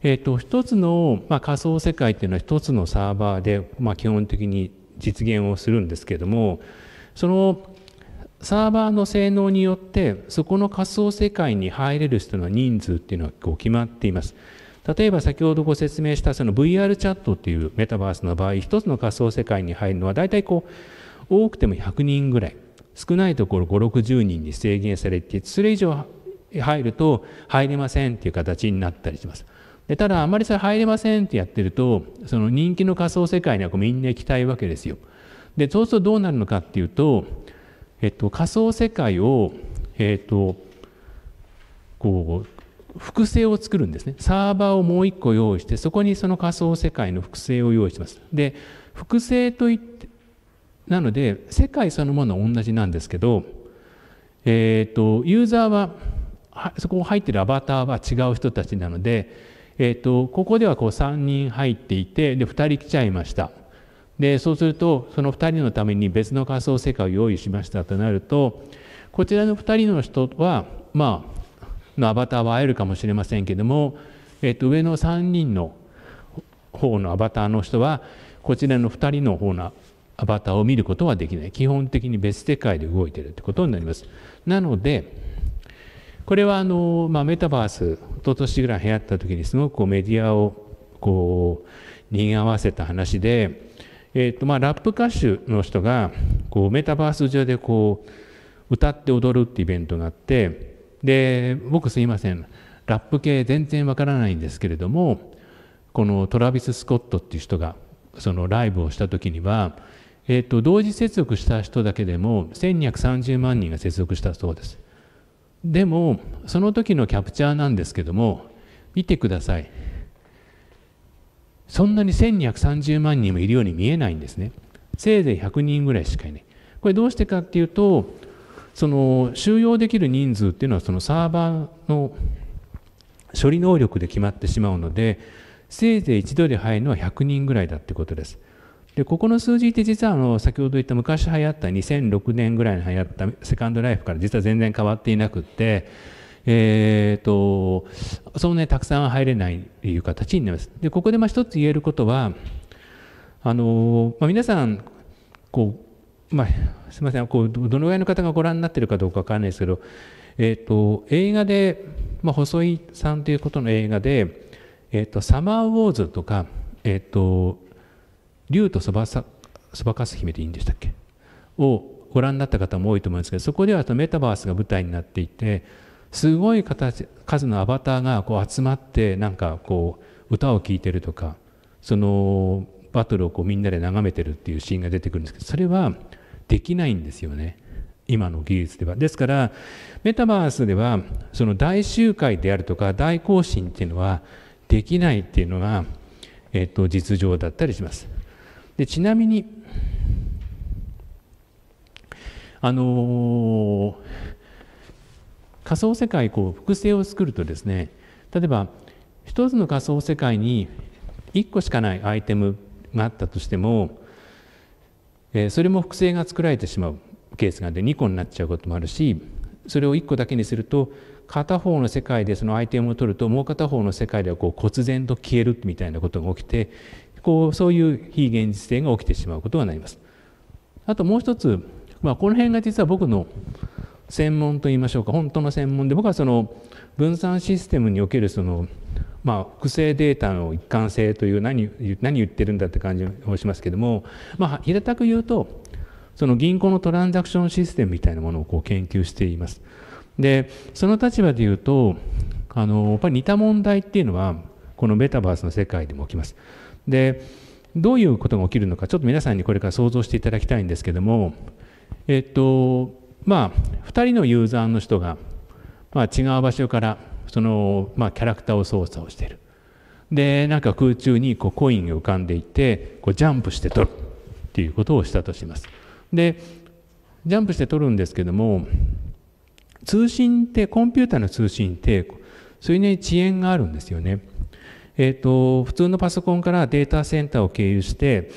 えーと、一つの、まあ、仮想世界というのは一つのサーバーで、まあ、基本的に実現をするんですけどもそのサーバーの性能によってそこの仮想世界に入れる人の人数っていうのはこう決まっています。例えば先ほどご説明したその VR チャットっていうメタバースの場合一つの仮想世界に入るのは大体こう多くても100人ぐらい少ないところ560人に制限されてそれ以上入ると入れませんっていう形になったりします。ただあんまりそれ入れませんってやってるとその人気の仮想世界にはこうみんな行きたいわけですよ。でそうするとどうなるのかっていうと、えっと、仮想世界を、えっと、こう複製を作るんですねサーバーをもう1個用意してそこにその仮想世界の複製を用意します。で複製といってなので世界そのものは同じなんですけど、えっとユーザーはそこ入ってるアバターは違う人たちなのでえーと、ここではこう3人入っていてで2人来ちゃいましたでそうするとその2人のために別の仮想世界を用意しましたとなるとこちらの2人の人はまあのアバターは会えるかもしれませんけども、えーと、上の3人の方のアバターの人はこちらの2人の方のアバターを見ることはできない基本的に別世界で動いてるってことになりますなのでこれはあの、まあ、メタバース一昨年ぐらい流行った時にすごくメディアをこうわせた話で、えーとまあ、ラップ歌手の人がこうメタバース上でこう歌って踊るってイベントがあってで僕すいませんラップ系全然わからないんですけれどもこのトラビス・スコットっていう人がそのライブをした時には、えーと同時接続した人だけでも1230万人が接続したそうです。でもその時のキャプチャーなんですけども見てくださいそんなに1230万人もいるように見えないんですねせいぜい100人ぐらいしかいないこれどうしてかっていうとその収容できる人数っていうのはそのサーバーの処理能力で決まってしまうのでせいぜい一度で入るのは100人ぐらいだってことですでここの数字って実はあの先ほど言った昔流行った2006年ぐらいに流行ったセカンドライフから実は全然変わっていなくってえーと、とそのねたくさん入れないという形になります。でここでまあ一つ言えることはあの、まあ、皆さんこう、まあ、すみませんこうどのぐらいの方がご覧になってるかどうかわからないですけど、えーと、映画で、まあ、細井さんということの映画で「えーと、サマーウォーズ」とか「えー、と竜とそばさそばかす姫でいいんでしたっけをご覧になった方も多いと思うんですけどそこではメタバースが舞台になっていてすごい形数のアバターがこう集まってなんかこう歌を聴いてるとかそのバトルをこうみんなで眺めてるっていうシーンが出てくるんですけどそれはできないんですよね今の技術では。ですからメタバースではその大集会であるとか大行進っていうのはできないっていうのが、えっと、実情だったりします。でちなみにあのー、仮想世界こう複製を作るとですね例えば一つの仮想世界に1個しかないアイテムがあったとしても、えー、それも複製が作られてしまうケースがあって2個になっちゃうこともあるしそれを1個だけにすると片方の世界でそのアイテムを取るともう片方の世界ではこう忽然と消えるみたいなことが起きてこうそういう非現実性が起きてしまうことがなります。あともう一つ、まあ、この辺が実は僕の専門といいましょうか本当の専門で僕はその分散システムにおけるそのまあ、複製データの一貫性という何何言ってるんだって感じをしますけども、まあ、平たく言うとその銀行のトランザクションシステムみたいなものをこう研究しています。でその立場で言うとあのやっぱり似た問題っていうのはこのメタバースの世界でも起きます。でどういうことが起きるのかちょっと皆さんにこれから想像していただきたいんですけどもえっとまあ2人のユーザーの人が、まあ、違う場所からその、まあ、キャラクターを操作をしているでなんか空中にこうコインが浮かんでいてこうジャンプして取るっていうことをしたとしますでジャンプして取るんですけども通信ってコンピューターの通信ってそれに遅延があるんですよねえーと、普通のパソコンからデータセンターを経由して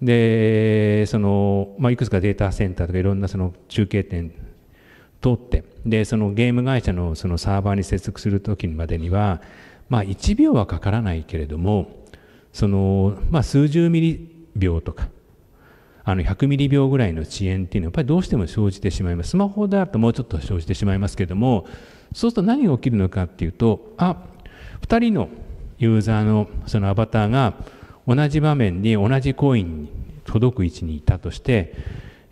でその、まあ、いくつかデータセンターとかいろんなその中継点通ってでそのゲーム会社のそのサーバーに接続する時までには、まあ、1秒はかからないけれどもその、まあ、数十ミリ秒とかあの100ミリ秒ぐらいの遅延っていうのはやっぱりどうしても生じてしまいますスマホだともうちょっと生じてしまいますけどもそうすると何が起きるのかっていうとあ2人のユーザーのそのアバターが同じ場面に同じコインに届く位置にいたとして、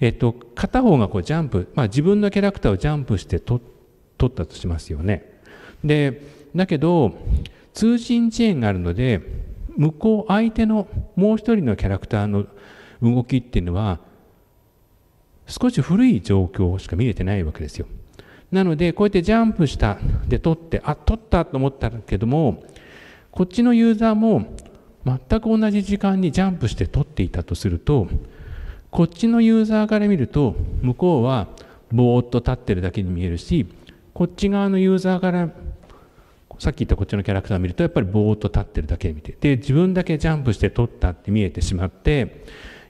えっと、片方がこうジャンプ、まあ、自分のキャラクターをジャンプして取ったとしますよね。でだけど通信遅延があるので向こう相手のもう一人のキャラクターの動きっていうのは少し古い状況しか見れてないわけですよ。なのでこうやってジャンプしたで取ってあ取ったと思ったけどもこっちのユーザーも全く同じ時間にジャンプして撮っていたとするとこっちのユーザーから見ると向こうはぼーっと立ってるだけに見えるしこっち側のユーザーからさっき言ったこっちのキャラクターを見るとやっぱりぼーっと立ってるだけ見てで自分だけジャンプして撮ったって見えてしまって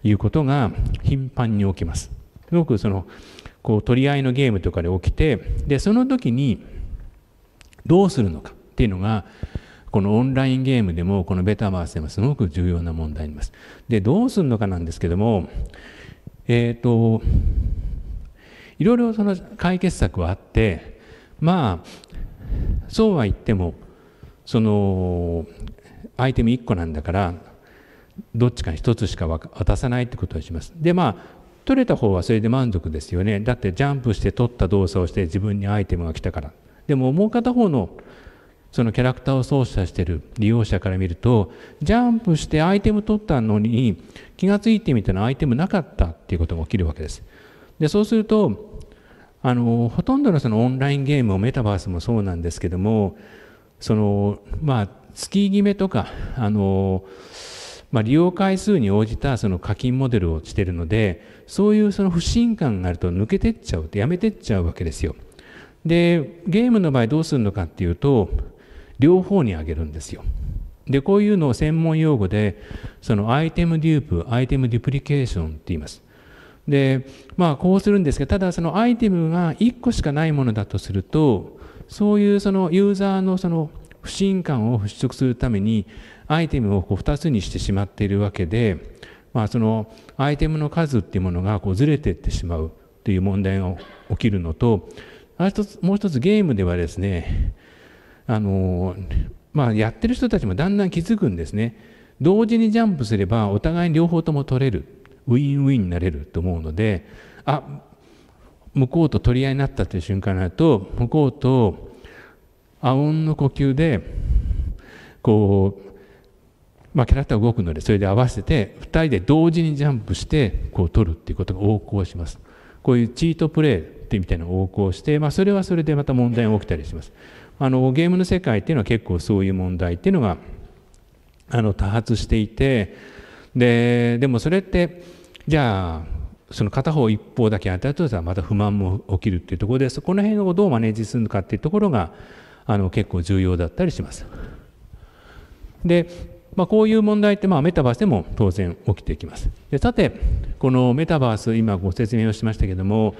いうことが頻繁に起きます。すごくそのこう取り合いのゲームとかで起きてでその時にどうするのかっていうのがこのオンラインゲームでもこのベタバースでもすごく重要な問題になります。でどうするのかなんですけどもえっ、ー、といろいろその解決策はあってまあそうは言ってもそのアイテム1個なんだからどっちか1つしか渡さないってことにします。でまあ取れた方はそれで満足ですよねだってジャンプして取った動作をして自分にアイテムが来たからでももう片方のそのキャラクターを操作してる利用者から見るとジャンプしてアイテム取ったのに気が付いてみたらアイテムなかったっていうことが起きるわけです。でそうするとあのほとんどのそのオンラインゲームもメタバースもそうなんですけどもそのまあ月決めとかあの、まあ、利用回数に応じたその課金モデルをしてるのでそういうその不信感があると抜けてっちゃうってやめてっちゃうわけですよ。でゲームの場合どうするのかっていうと両方にあげるんですよ。でこういうのを専門用語でそのアイテムデュープアイテムデュプリケーションって言います。でまあこうするんですけどただそのアイテムが1個しかないものだとするとそういうそのユーザーのその不信感を払拭するためにアイテムをこう2つにしてしまっているわけで、まあ、そのアイテムの数っていうものがこうずれていってしまうという問題が起きるのともう一つゲームではですねあの、まあ、やってる人たちもだんだん気づくんですね。同時にジャンプすればお互い両方とも取れるウィンウィンになれると思うのであ向こうと取り合いになったという瞬間になると向こうとあうんの呼吸でこう、まあ、キャラクター動くのでそれで合わせて2人で同時にジャンプしてこう取るっていうことが横行します。こういうチートプレイってみたいな横行して、まあ、それはそれでまた問題が起きたりします。あのゲームの世界っていうのは結構そういう問題っていうのがあの多発していてででもそれってじゃあその片方一方だけ当たるとらまた不満も起きるっていうところでそこの辺をどうマネージするのかっていうところがあの結構重要だったりします。で、まあ、こういう問題ってまあメタバースでも当然起きてきます。でさてこのメタバース今ご説明をしましたけども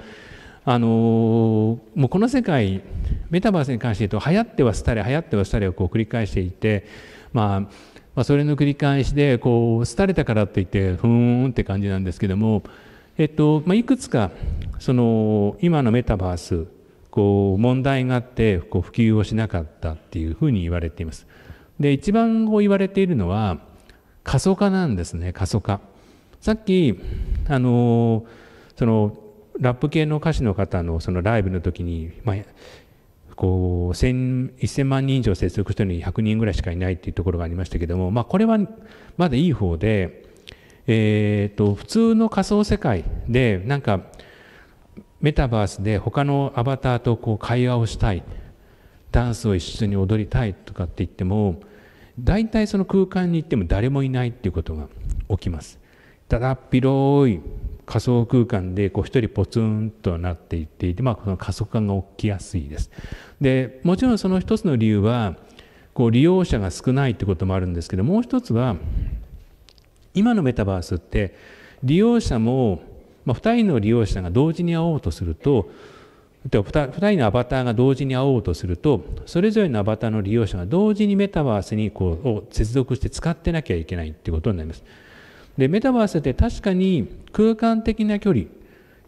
あのもうこの世界メタバースに関して言うと流行っては廃れ流行っては廃れをこう繰り返していて、まあ、まあそれの繰り返しでこう廃れたからといってふーんって感じなんですけども、えっとまあ、いくつかその今のメタバースこう問題があってこう普及をしなかったっていうふうに言われています。で一番こう言われているのは過疎化なんですね過疎化。さっきあのそのラップ系の歌手の方のそのライブの時に、まあ、こう1000万人以上接続してるのに100人ぐらいしかいないっていうところがありましたけども、まあ、これはまだいい方で、えーと、と普通の仮想世界でなんかメタバースで他のアバターとこう会話をしたいダンスを一緒に踊りたいとかって言っても大体その空間に行っても誰もいないっていうことが起きます。ただ広い仮想空間でこう一人ポツンとなっていっていて、まあ、この加速感が起きやすいです。でもちろんその一つの理由はこう利用者が少ないってこともあるんですけどもう一つは今のメタバースって利用者も、まあ、2人の利用者が同時に会おうとすると 2, 2人のアバターが同時に会おうとするとそれぞれのアバターの利用者が同時にメタバースにこうを接続して使ってなきゃいけないってことになります。でメタバースって確かに空間的な距離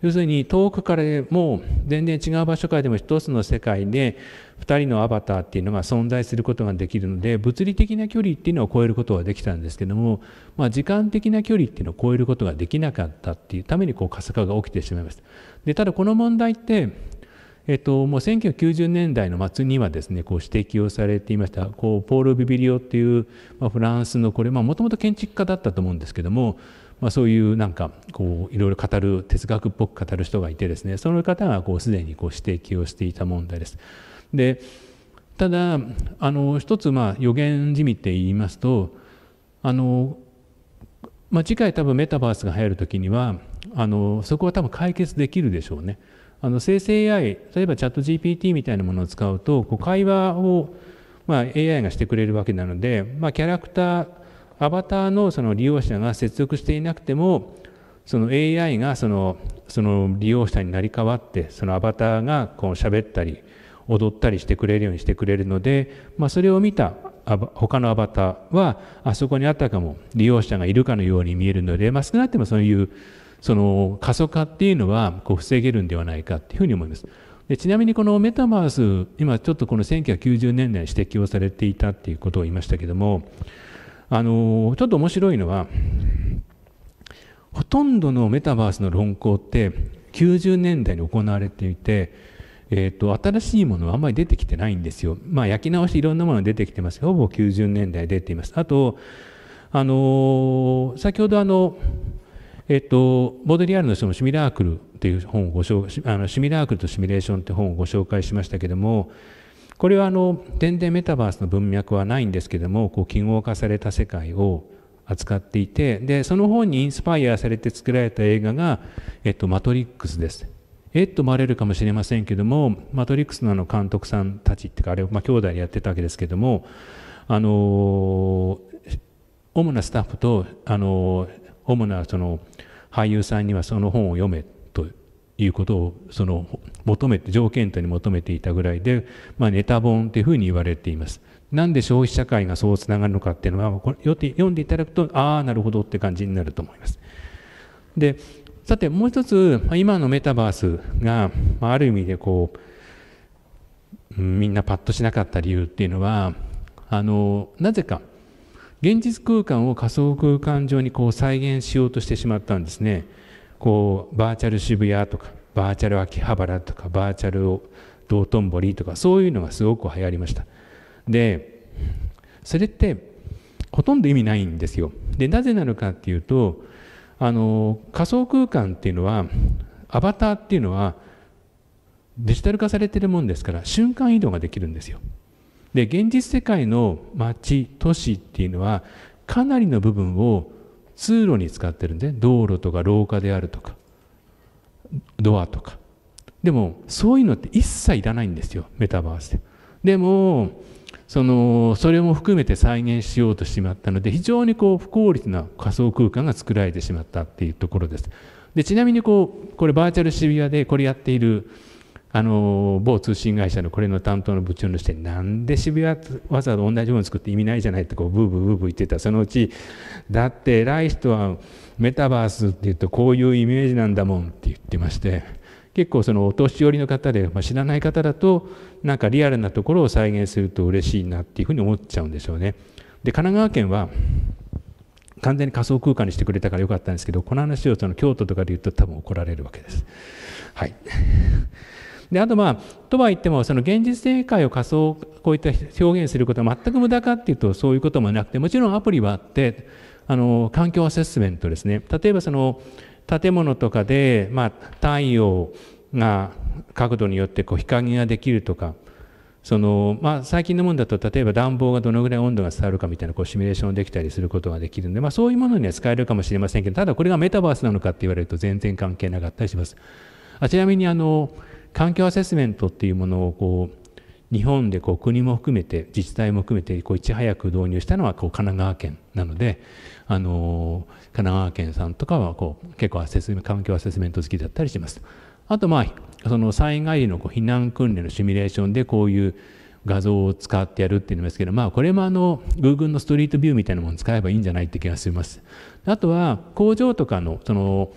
要するに遠くからでも全然違う場所からでも一つの世界で2人のアバターっていうのが存在することができるので物理的な距離っていうのを超えることはできたんですけども、まあ、時間的な距離っていうのを超えることができなかったっていうためにこう過疎化が起きてしまいましたでただこの問題ってえっと、もう1990年代の末にはですねこう指摘をされていましたこうポール・ビビリオっていう、まあ、フランスのこれもともと建築家だったと思うんですけども、まあ、そういうなんかこういろいろ語る哲学っぽく語る人がいてですねその方がこうすでにこう指摘をしていた問題です。でただあの一つまあ予言じみって言いますとあの、まあ、次回多分メタバースが入る時にはあのそこは多分解決できるでしょうね。あの生成 AI 例えばチャット GPT みたいなものを使うとこう会話を、まあ、AI がしてくれるわけなので、まあ、キャラクターアバターのその利用者が接続していなくてもその AI がそのその利用者になり代わってそのアバターがこう喋ったり踊ったりしてくれるようにしてくれるので、まあ、それを見た他のアバターはあそこにあったかも利用者がいるかのように見えるので、まあ、少なくともそういうその過疎化っていうのはこう防げるんではないかっていうふうに思います。でちなみにこのメタバース今ちょっとこの1990年代に指摘をされていたっていうことを言いましたけどもあのちょっと面白いのはほとんどのメタバースの論考って90年代に行われていて、えーと、新しいものはあんまり出てきてないんですよ。まあ焼き直しいろんなものが出てきてますほぼ90年代出ています。あとあの先ほどあのえっと、ボードリアルの人もシミラークルという本をご紹介あのシミラークルとシミュレーションという本をご紹介しましたけどもこれはあの全然メタバースの文脈はないんですけどもこう記号化された世界を扱っていてでその本にインスパイアされて作られた映画が「えっと、マトリックス」です。えっと思われるかもしれませんけども「マトリックス」のあの監督さんたちっていうかあれを、まあ、兄弟でやってたわけですけどもあの主なスタッフとあの主なその俳優さんにはその本を読めということをその求めて条件とに求めていたぐらいで、まあ、ネタ本というふうに言われています。なんで消費社会がそうつながるのかっていうのはこれ読んでいただくとああなるほどって感じになると思います。でさてもう一つ今のメタバースがある意味でこうみんなパッとしなかった理由っていうのはあのなぜか現実空間を仮想空間上にこう再現しようとしてしまったんですねこうバーチャル渋谷とかバーチャル秋葉原とかバーチャル道頓堀とかそういうのがすごく流行りましたでそれってほとんど意味ないんですよでなぜなのかっていうとあの仮想空間っていうのはアバターっていうのはデジタル化されてるもんですから瞬間移動ができるんですよで現実世界の町都市っていうのはかなりの部分を通路に使ってるんで道路とか廊下であるとかドアとかでもそういうのって一切いらないんですよメタバースででもそのそれも含めて再現しようとしまったので非常にこう不効率な仮想空間が作られてしまったっていうところですでちなみにこうこれバーチャル渋谷でこれやっているあの某通信会社のこれの担当の部長の人になんで渋谷わざわざ同じもの作って意味ないじゃないってこうブーブーブーブー言ってたそのうちだって偉い人はメタバースっていうとこういうイメージなんだもんって言ってまして結構そのお年寄りの方で、まあ、知らない方だとなんかリアルなところを再現すると嬉しいなっていうふうに思っちゃうんでしょうね。で神奈川県は完全に仮想空間にしてくれたからよかったんですけどこの話をその京都とかで言うと多分怒られるわけです。はいであとまあとはいってもその現実世界を仮想こういった表現することは全く無駄かっていうとそういうこともなくてもちろんアプリはあってあの環境アセスメントですね例えばその建物とかで、まあ、太陽が角度によってこう日陰ができるとかそのまあ、最近のものだと例えば暖房がどのぐらい温度が伝わるかみたいなこうシミュレーションできたりすることができるので、まあ、そういうものには使えるかもしれませんけどただこれがメタバースなのかって言われると全然関係なかったりします。あちなみにあの環境アセスメントっていうものをこう日本でこう国も含めて自治体も含めてこういち早く導入したのはこう神奈川県なので、あの神奈川県さんとかはこう結構アセス環境アセスメント好きだったりします。あとまあその災害のこう避難訓練のシミュレーションでこういう画像を使ってやるっていうのですけど、まあ、これもあの Google のストリートビューみたいなものを使えばいいんじゃないって気がします。あとは工場とかのその、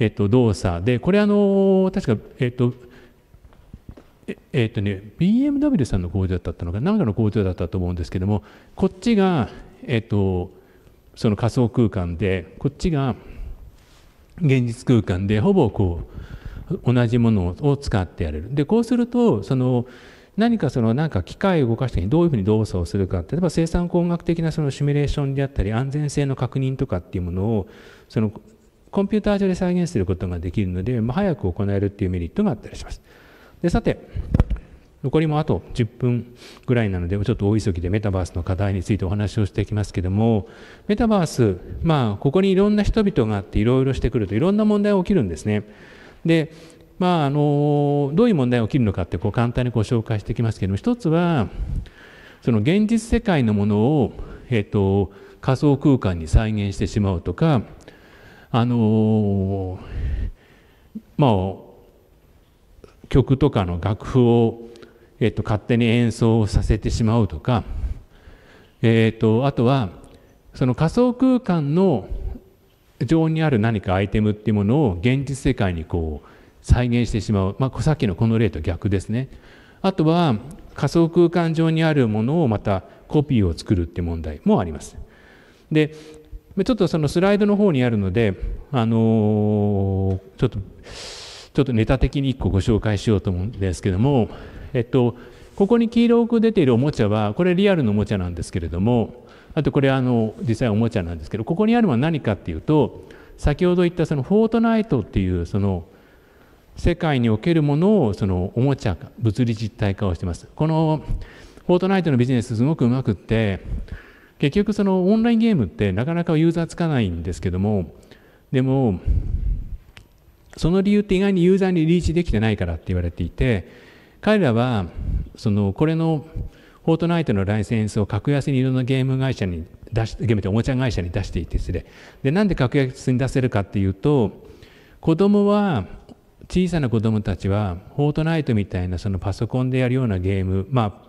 えっと、動作でこれあの確か、えっと、ええー、っとね、BMW さんの工場だったのか、何かの工場だったと思うんですけども、こっちが、えー、っと、その仮想空間で、こっちが現実空間で、ほぼこう、同じものを使ってやれる。で、こうすると、その、何かそのなんか機械を動かしてどういうふうに動作をするか例えば生産工学的なそのシミュレーションであったり安全性の確認とかっていうものをそのコンピューター上で再現することができるので、ま早く行えるっていうメリットがあったりします。でさて残りもあと10分ぐらいなのでちょっと大急ぎでメタバースの課題についてお話をしていきますけどもメタバースまあここにいろんな人々があっていろいろしてくるといろんな問題が起きるんですね。でまああのどういう問題が起きるのかってこう簡単にご紹介していきますけども一つはその現実世界のものを、えっと仮想空間に再現してしまうとかあのまあ曲とかの楽譜を、えっと、勝手に演奏させてしまうとか、えっと、あとはその仮想空間の上にある何かアイテムっていうものを現実世界にこう再現してしまう、まあ、さっきのこの例と逆ですねあとは仮想空間上にあるものをまたコピーを作るって問題もありますでちょっとそのスライドの方にあるのであのー、ちょっとちょっとネタ的に1個ご紹介しようと思うんですけども、えっと、ここに黄色く出ているおもちゃはこれリアルのおもちゃなんですけれどもあとこれあの実際おもちゃなんですけどここにあるのは何かっていうと先ほど言ったそのフォートナイトっていうその世界におけるものをそのおもちゃ物理実体化をしてますこのフォートナイトのビジネスすごくうまくって結局そのオンラインゲームってなかなかユーザーつかないんですけどもでもその理由って意外にユーザーにリーチできてないからって言われていて彼らはそのこれのフォートナイトのライセンスを格安にいろんなゲーム会社に出しゲームっておもちゃ会社に出していてですねでなんで格安に出せるかっていうと子供は小さな子供たちはフォートナイトみたいなそのパソコンでやるようなゲームまあ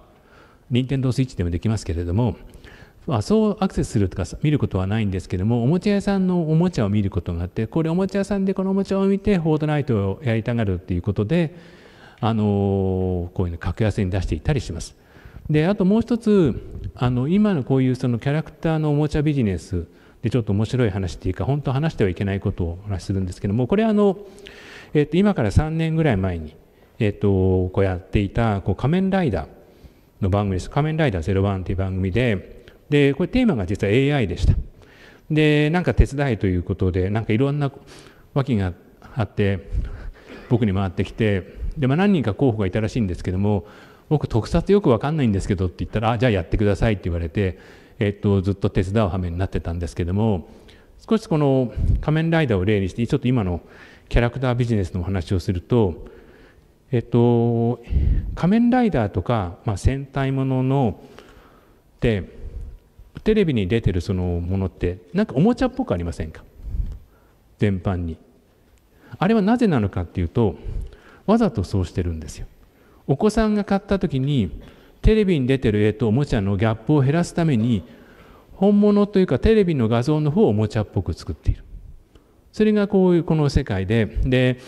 任天堂スイッチでもできますけれどもあそうアクセスするとか見ることはないんですけどもおもちゃ屋さんのおもちゃを見ることがあってこれおもちゃ屋さんでこのおもちゃを見てフォートナイトをやりたがるっていうことで、あのこういうの格安に出していたりします。であともう一つあの今のこういうそのキャラクターのおもちゃビジネスでちょっと面白い話っていうか本当話してはいけないことをお話しするんですけどもこれあの、えっと、今から3年ぐらい前に、えっと、こうやっていたこう仮面ライダーの番組です「仮面ライダー01」っていう番組ででこれテーマが実は AI でしたでなんか手伝いということでなんかいろんな脇があって僕に回ってきてで、まあ、何人か候補がいたらしいんですけども僕特撮よく分かんないんですけどって言ったらあじゃあやってくださいって言われて、えっと、ずっと手伝う羽目になってたんですけども少しこの「仮面ライダー」を例にしてちょっと今のキャラクタービジネスのお話をすると、えっと、仮面ライダーとか、まあ、戦隊もののでテレビに出てるそのものってなんかおもちゃっぽくありませんか全般にあれはなぜなのかっていうとわざとそうしてるんですよお子さんが買った時にテレビに出てる絵とおもちゃのギャップを減らすために本物というかテレビの画像の方をおもちゃっぽく作っているそれがこういうこの世界でで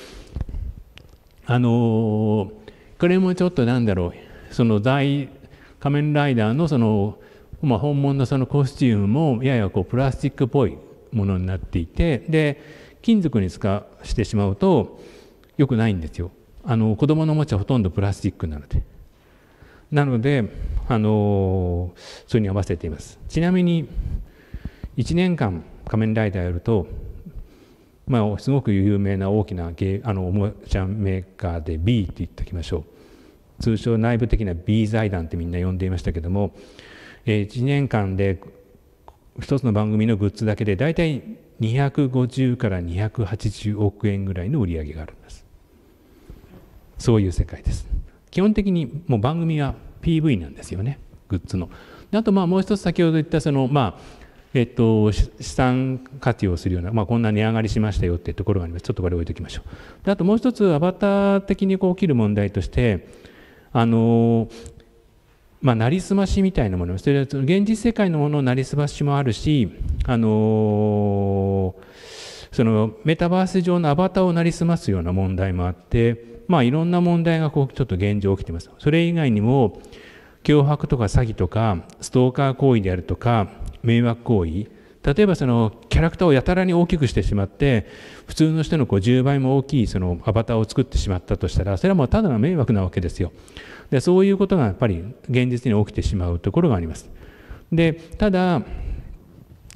あのこれもちょっとなんだろうその大仮面ライダーのそのまあ、本物のそのコスチュームもややこうプラスチックっぽいものになっていてで金属に使してしまうと良くないんですよあの子供のおもちゃほとんどプラスチックなのでなのであのそれに合わせていますちなみに1年間仮面ライダーやるとまあ、すごく有名な大きなゲあのおもちゃメーカーで B って言っておきましょう通称内部的な B 財団ってみんな呼んでいましたけどもえ1年間で1つの番組のグッズだけで大体250から280億円ぐらいの売り上げがあるんですそういう世界です基本的にもう番組は PV なんですよねグッズのあとまあもう一つ先ほど言ったそのまあえっと、資産活用するような、まあ、こんな値上がりしましたよっていうところがあります。ちょっとこれ置いときましょう。であともう一つ、アバター的にこう起きる問題として、あのまあ、なりすましみたいなものそれは現実世界のものなりすましもあるし、あのそのメタバース上のアバターをなりすますような問題もあって、まあ、いろんな問題がこうちょっと現状起きてます。それ以外にも脅迫とか詐欺とかストーカー行為であるとか迷惑行為例えばそのキャラクターをやたらに大きくしてしまって普通の人のこう10倍も大きいそのアバターを作ってしまったとしたらそれはもうただの迷惑なわけですよでそういうことがやっぱり現実に起きてしまうところがありますでただ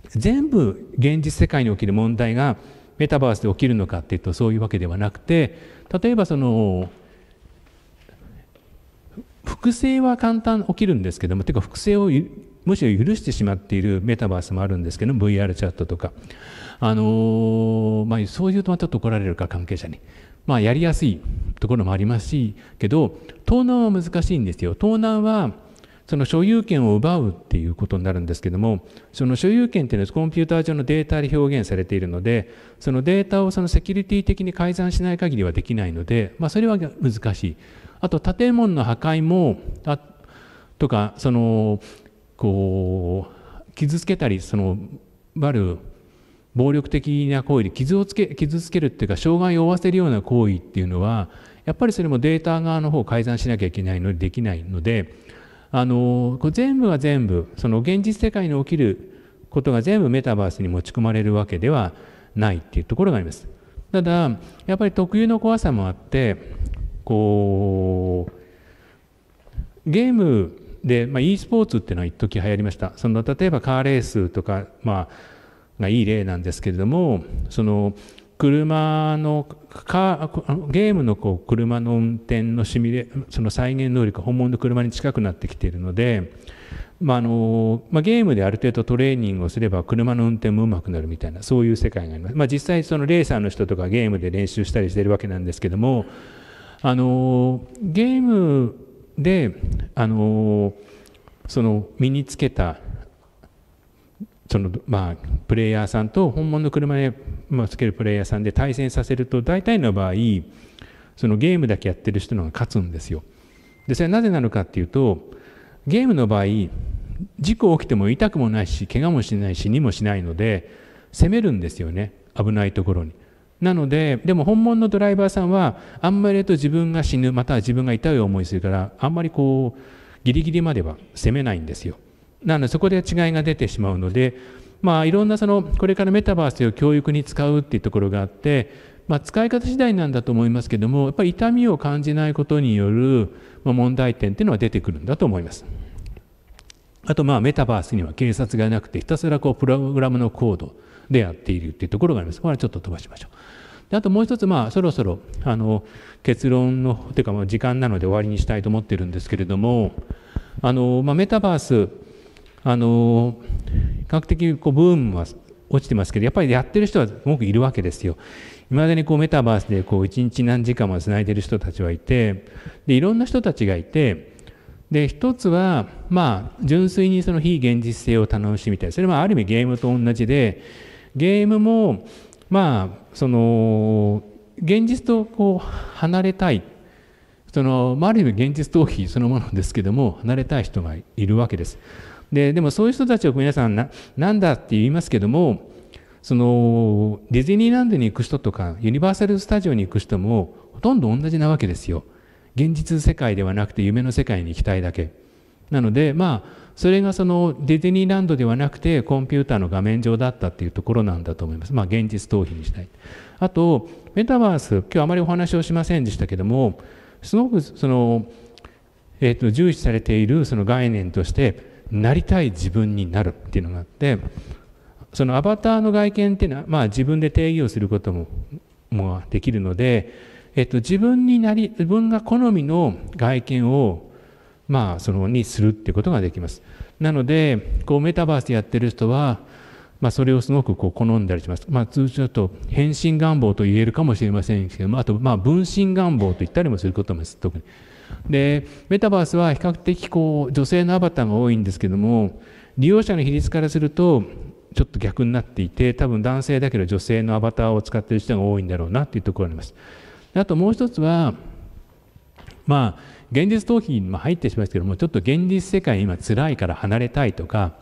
全部現実世界における問題がメタバースで起きるのかっていうとそういうわけではなくて例えばその複製は簡単起きるんですけどもてか複製をむしろ許してしまっているメタバースもあるんですけど VR チャットとか、あのー、まあ、そういうとまた怒られるか関係者に、まあ、やりやすいところもありますしけど盗難は難しいんですよ盗難はその所有権を奪うっていうことになるんですけどもその所有権っていうのはコンピューター上のデータで表現されているのでそのデータをそのセキュリティ的に改ざんしない限りはできないので、まあ、それは難しいあと建物の破壊もとかそのこう傷つけたりそのバル暴力的な行為で傷をつけ傷つけるっていうか障害を負わせるような行為っていうのはやっぱりそれもデータ側の方を改ざんしなきゃいけないのでできないのであのこれ全部が全部その現実世界に起きることが全部メタバースに持ち込まれるわけではないっていうところがあります。ただやっぱり特有の怖さもあってこうゲームで、まあ、e スポーツっていうのは一時流行りましたその例えばカーレースとか、まあ、がいい例なんですけれどもその車のカーゲームのこう車の運転のシミュレその再現能力が本物の車に近くなってきているので、まあのまあ、ゲームである程度トレーニングをすれば車の運転もうまくなるみたいなそういう世界があります、まあ、実際そのレーサーの人とかゲームで練習したりしてるわけなんですけどもあのゲームであのその身につけたそのまあプレイヤーさんと本物の車につけるプレイヤーさんで対戦させると大体の場合そのゲームだけやってる人のが勝つんですよ。でそれはなぜなのかっていうとゲームの場合事故起きても痛くもないし怪我もしないしにもしないので攻めるんですよね危ないところに。なのででも本物のドライバーさんはあんまりと自分が死ぬまたは自分が痛い思いするからあんまりこうギリギリまでは攻めないんですよ。なのでそこで違いが出てしまうのでまあいろんなそのこれからメタバースを教育に使うっていうところがあってまあ使い方次第なんだと思いますけどもやっぱり痛みを感じないことによる問題点っていうのは出てくるんだと思います。あとまあメタバースには警察がなくてひたすらこうプログラムのコードでやっているっていうところがあります。これはちょっと飛ばしましょう。であともう一つ、まあ、そろそろあの結論のというか、まあ、時間なので終わりにしたいと思ってるんですけれどもあの、まあ、メタバースあの比較的こうブームは落ちてますけどやっぱりやってる人はすごくいるわけですよ。いまだにこうメタバースでこう日何時間もつないでる人たちはいてでいろんな人たちがいてで一つはまあ純粋にその非現実性を楽しみたいそれはある意味ゲームと同じでゲームもまあその現実とこう離れたいそのある意味現実逃避そのものですけども離れたい人がいるわけです。ででもそういう人たちを皆さんななんだって言いますけどもそのディズニーランドに行く人とかユニバーサル・スタジオに行く人もほとんど同じなわけですよ。現実世界ではなくて夢の世界に行きたいだけ。なのでまあそれがそのディズニーランドではなくてコンピューターの画面上だったっていうところなんだと思います。まあ、現実逃避にしたい。あと、メタバース、今日あまりお話をしませんでしたけども、すごくその、えー、と重視されているその概念として、なりたい自分になるっていうのがあって、そのアバターの外見っていうのは、まあ、自分で定義をすることももできるので、えっと、自分になり自分が好みの外見をまあ、そのにするっていうことができます。なのでこうメタバースでやってる人は、まあ、それをすごくこう好んだりします。まあ、通常だと変身願望と言えるかもしれませんけどもあとまあ分身願望と言ったりもすることもです特に。でメタバースは比較的こう女性のアバターが多いんですけども利用者の比率からするとちょっと逆になっていて多分男性だけど女性のアバターを使ってる人が多いんだろうなっていうところがあります。あともう一つはまあ現実逃避にも入ってしまいますけどもちょっと現実世界今辛いから離れたいとか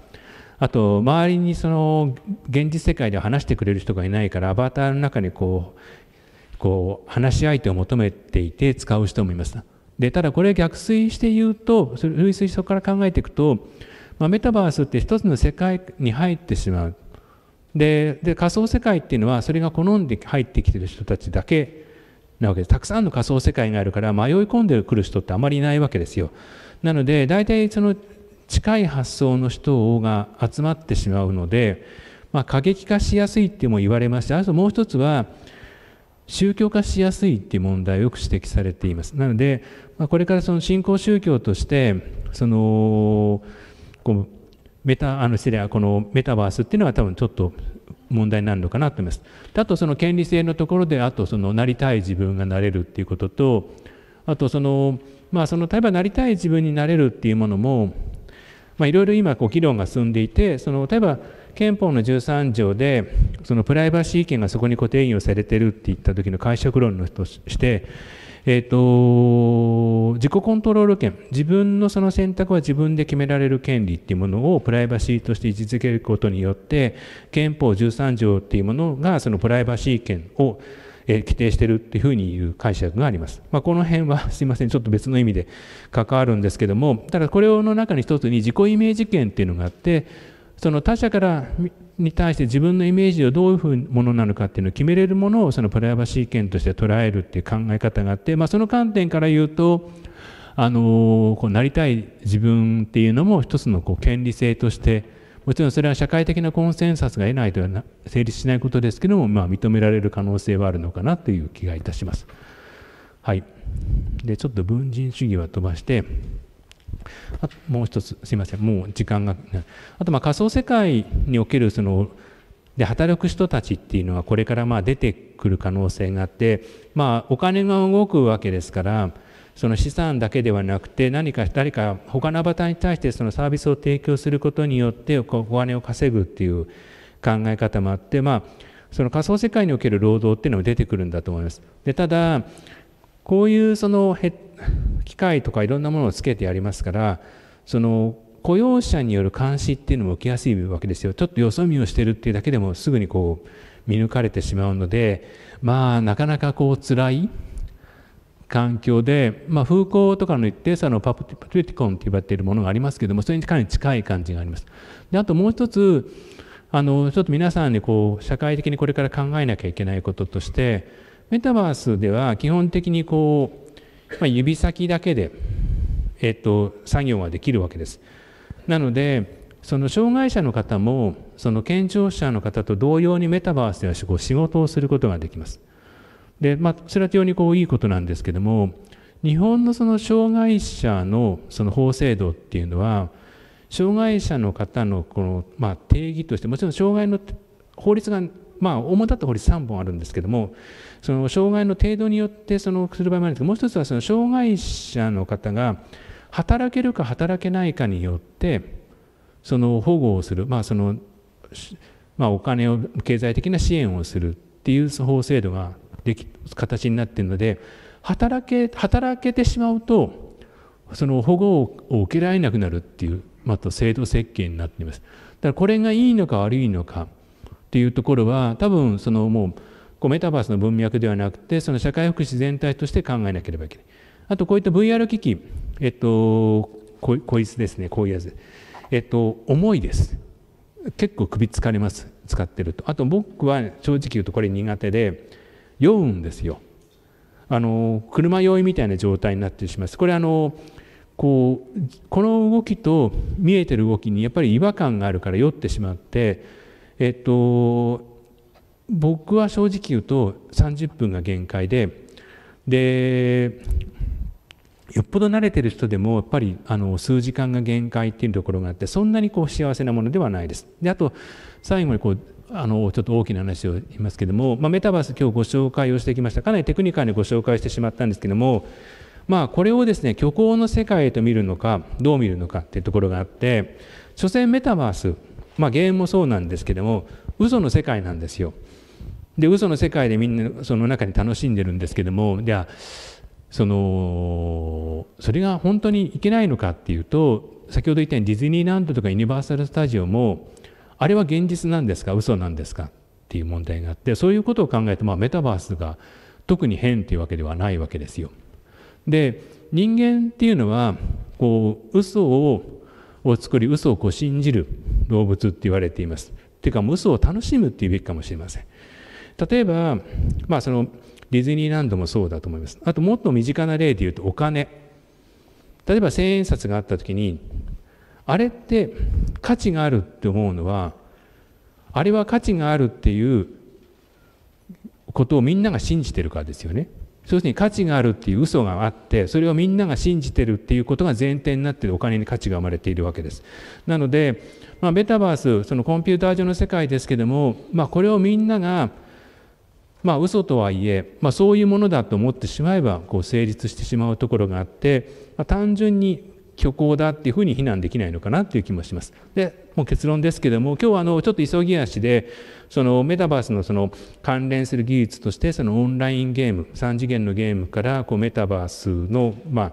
あと周りにその現実世界で話してくれる人がいないからアバターの中にこうこう話し相手を求めていて使う人もいます。でただこれ逆推して言うとそれ類推そこから考えていくと、まあ、メタバースって一つの世界に入ってしまうでで仮想世界っていうのはそれが好んで入ってきてる人たちだけなわけです。たくさんの仮想世界があるから迷い込んでくる人ってあまりいないわけですよ。なので大体その近い発想の人が集まってしまうので、まあ、過激化しやすいっても言われましてあともう一つは宗教化しやすいっていう問題をよく指摘されています。なので、まあ、これからその新興宗教としてそのこうメタあの失礼このメタバースっていうのは多分ちょっと問題になるのかなと思います。あとその権利性のところであとそのなりたい自分がなれるっていうこととあとそのまあその例えばなりたい自分になれるっていうものもいろいろ今こう議論が進んでいてその例えば憲法の13条でそのプライバシー権がそこに固定義をされてるって言った時の解釈論のとしてえっ、ー、と、自己コントロール権、自分のその選択は自分で決められる権利っていうものをプライバシーとして位置づけることによって、憲法13条っていうものがそのプライバシー権をえ規定してるっていうふうに言う解釈があります。まあ、この辺は <laughs> すいません、ちょっと別の意味で関わるんですけども、ただこれの中に一つに自己イメージ権っていうのがあって、その他者からに対して自分のイメージをどういうものなのかっていうのを決めれるものをそのプライバシー権として捉えるっていう考え方があって、まあ、その観点から言うとあのこうなりたい自分っていうのも一つのこう権利性としてもちろんそれは社会的なコンセンサスが得ないとは成立しないことですけども、まあ、認められる可能性はあるのかなという気がいたします。はい、でちょっと文人主義は飛ばしてあもう一つすいませんもう時間があとまあ仮想世界におけるそので働く人たちっていうのはこれからまあ出てくる可能性があって、まあ、お金が動くわけですからその資産だけではなくて何か誰か他のアバターに対してそのサービスを提供することによってお金を稼ぐっていう考え方もあって、まあ、その仮想世界における労働っていうのも出てくるんだと思います。でただこういうその減っ機械とかいろんなものをつけてやりますからその雇用者による監視っていうのも受けやすいわけですよちょっとよそ見をしてるっていうだけでもすぐにこう見抜かれてしまうのでまあなかなかこう辛い環境で、まあ、風光とかの一定差のパプティコンと呼ばれているものがありますけどもそれにかなり近い感じがあります。であともう一つあのちょっと皆さんにこう社会的にこれから考えなきゃいけないこととしてメタバースでは基本的にこうまあ、指先だけで、えっと、作業はできるわけです。なのでその障害者の方もその健常者の方と同様にメタバースでは仕事をすることができます。で、まあ、それは非常にこういいことなんですけども日本のその障害者のその法制度っていうのは障害者の方のこの、まあ、定義としてもちろん障害の法律がまあ主だった法律3本あるんですけどもその障害の程度によってそのする場合もあるんですけどもう一つはその障害者の方が働けるか働けないかによってその保護をする、まあそのまあ、お金を経済的な支援をするっていう法制度ができ形になっているので働け働けてしまうとその保護を受けられなくなるっていう、まあ、制度設計になっています。だからこれがいいのか悪いのかっていうところは多分そのもうこうメタバースの文脈ではなくてその社会福祉全体として考えなければいけないあとこういった VR 機器えっとここいつですねこういうやつえっと重いです結構首かれます使ってるとあと僕は正直言うとこれ苦手で酔うんですよあの車酔いみたいな状態になってしまうこれあのこうこの動きと見えてる動きにやっぱり違和感があるから酔ってしまってえっと僕は正直言うと30分が限界ででよっぽど慣れてる人でもやっぱりあの数時間が限界っていうところがあってそんなにこう幸せなものではないです。であと最後にこうあのちょっと大きな話を言いますけども、まあ、メタバース今日ご紹介をしてきましたかなりテクニカルにご紹介してしまったんですけども、まあ、これをですね虚構の世界へと見るのかどう見るのかっていうところがあって所詮メタバース、まあ、ゲームもそうなんですけども嘘の世界なんですよ。で嘘の世界でみんなその中に楽しんでるんですけどもじゃあそのそれが本当にいけないのかっていうと先ほど言ったようにディズニーランドとかユニバーサル・スタジオもあれは現実なんですか嘘なんですかっていう問題があってそういうことを考えると、まあ、メタバースが特に変っていうわけではないわけですよ。で人間っていうのはこう嘘をを作り嘘をこう信じる動物って言われています。っていうかもう嘘を楽しむっていうべきかもしれません。例えば、まあ、そのディズニーランドもそうだと思いますあともっと身近な例で言うとお金例えば千円札があった時にあれって価値があるって思うのはあれは価値があるっていうことをみんなが信じてるからですよね。そうするに価値があるっていう嘘があってそれをみんなが信じてるっていうことが前提になってお金に価値が生まれているわけです。なので、まあ、メタバースそのコンピューター上の世界ですけども、まあ、これをみんながまあ嘘とはいえ、まあ、そういうものだと思ってしまえばこう成立してしまうところがあって、まあ、単純に虚構だっていうふうに非難できないのかなっていう気もします。でもう結論ですけども今日はあのちょっと急ぎ足でそのメタバースのその関連する技術としてそのオンラインゲーム3次元のゲームからこうメタバースのまあ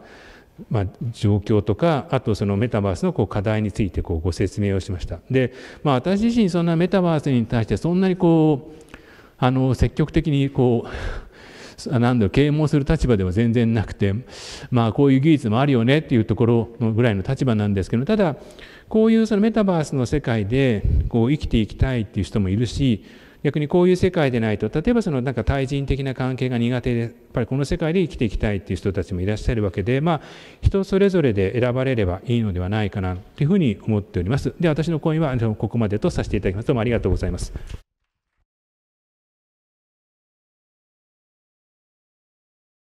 まあ、状況とかあとそのメタバースのこう課題についてこうご説明をしましたで、まあ、私自身そんなメタバースに対してそんなにこうあの積極的にこう <laughs> なんだろう啓蒙する立場では全然なくてまあこういう技術もあるよねっていうところのぐらいの立場なんですけどただこういうそのメタバースの世界でこう生きていきたいっていう人もいるし逆にこういう世界でないと例えばそのなんか対人的な関係が苦手でやっぱりこの世界で生きていきたいっていう人たちもいらっしゃるわけでまあ人それぞれで選ばれればいいのではないかなというふうに思っておりますで私の講演はここまでとさせていただきますどうもありがとうございます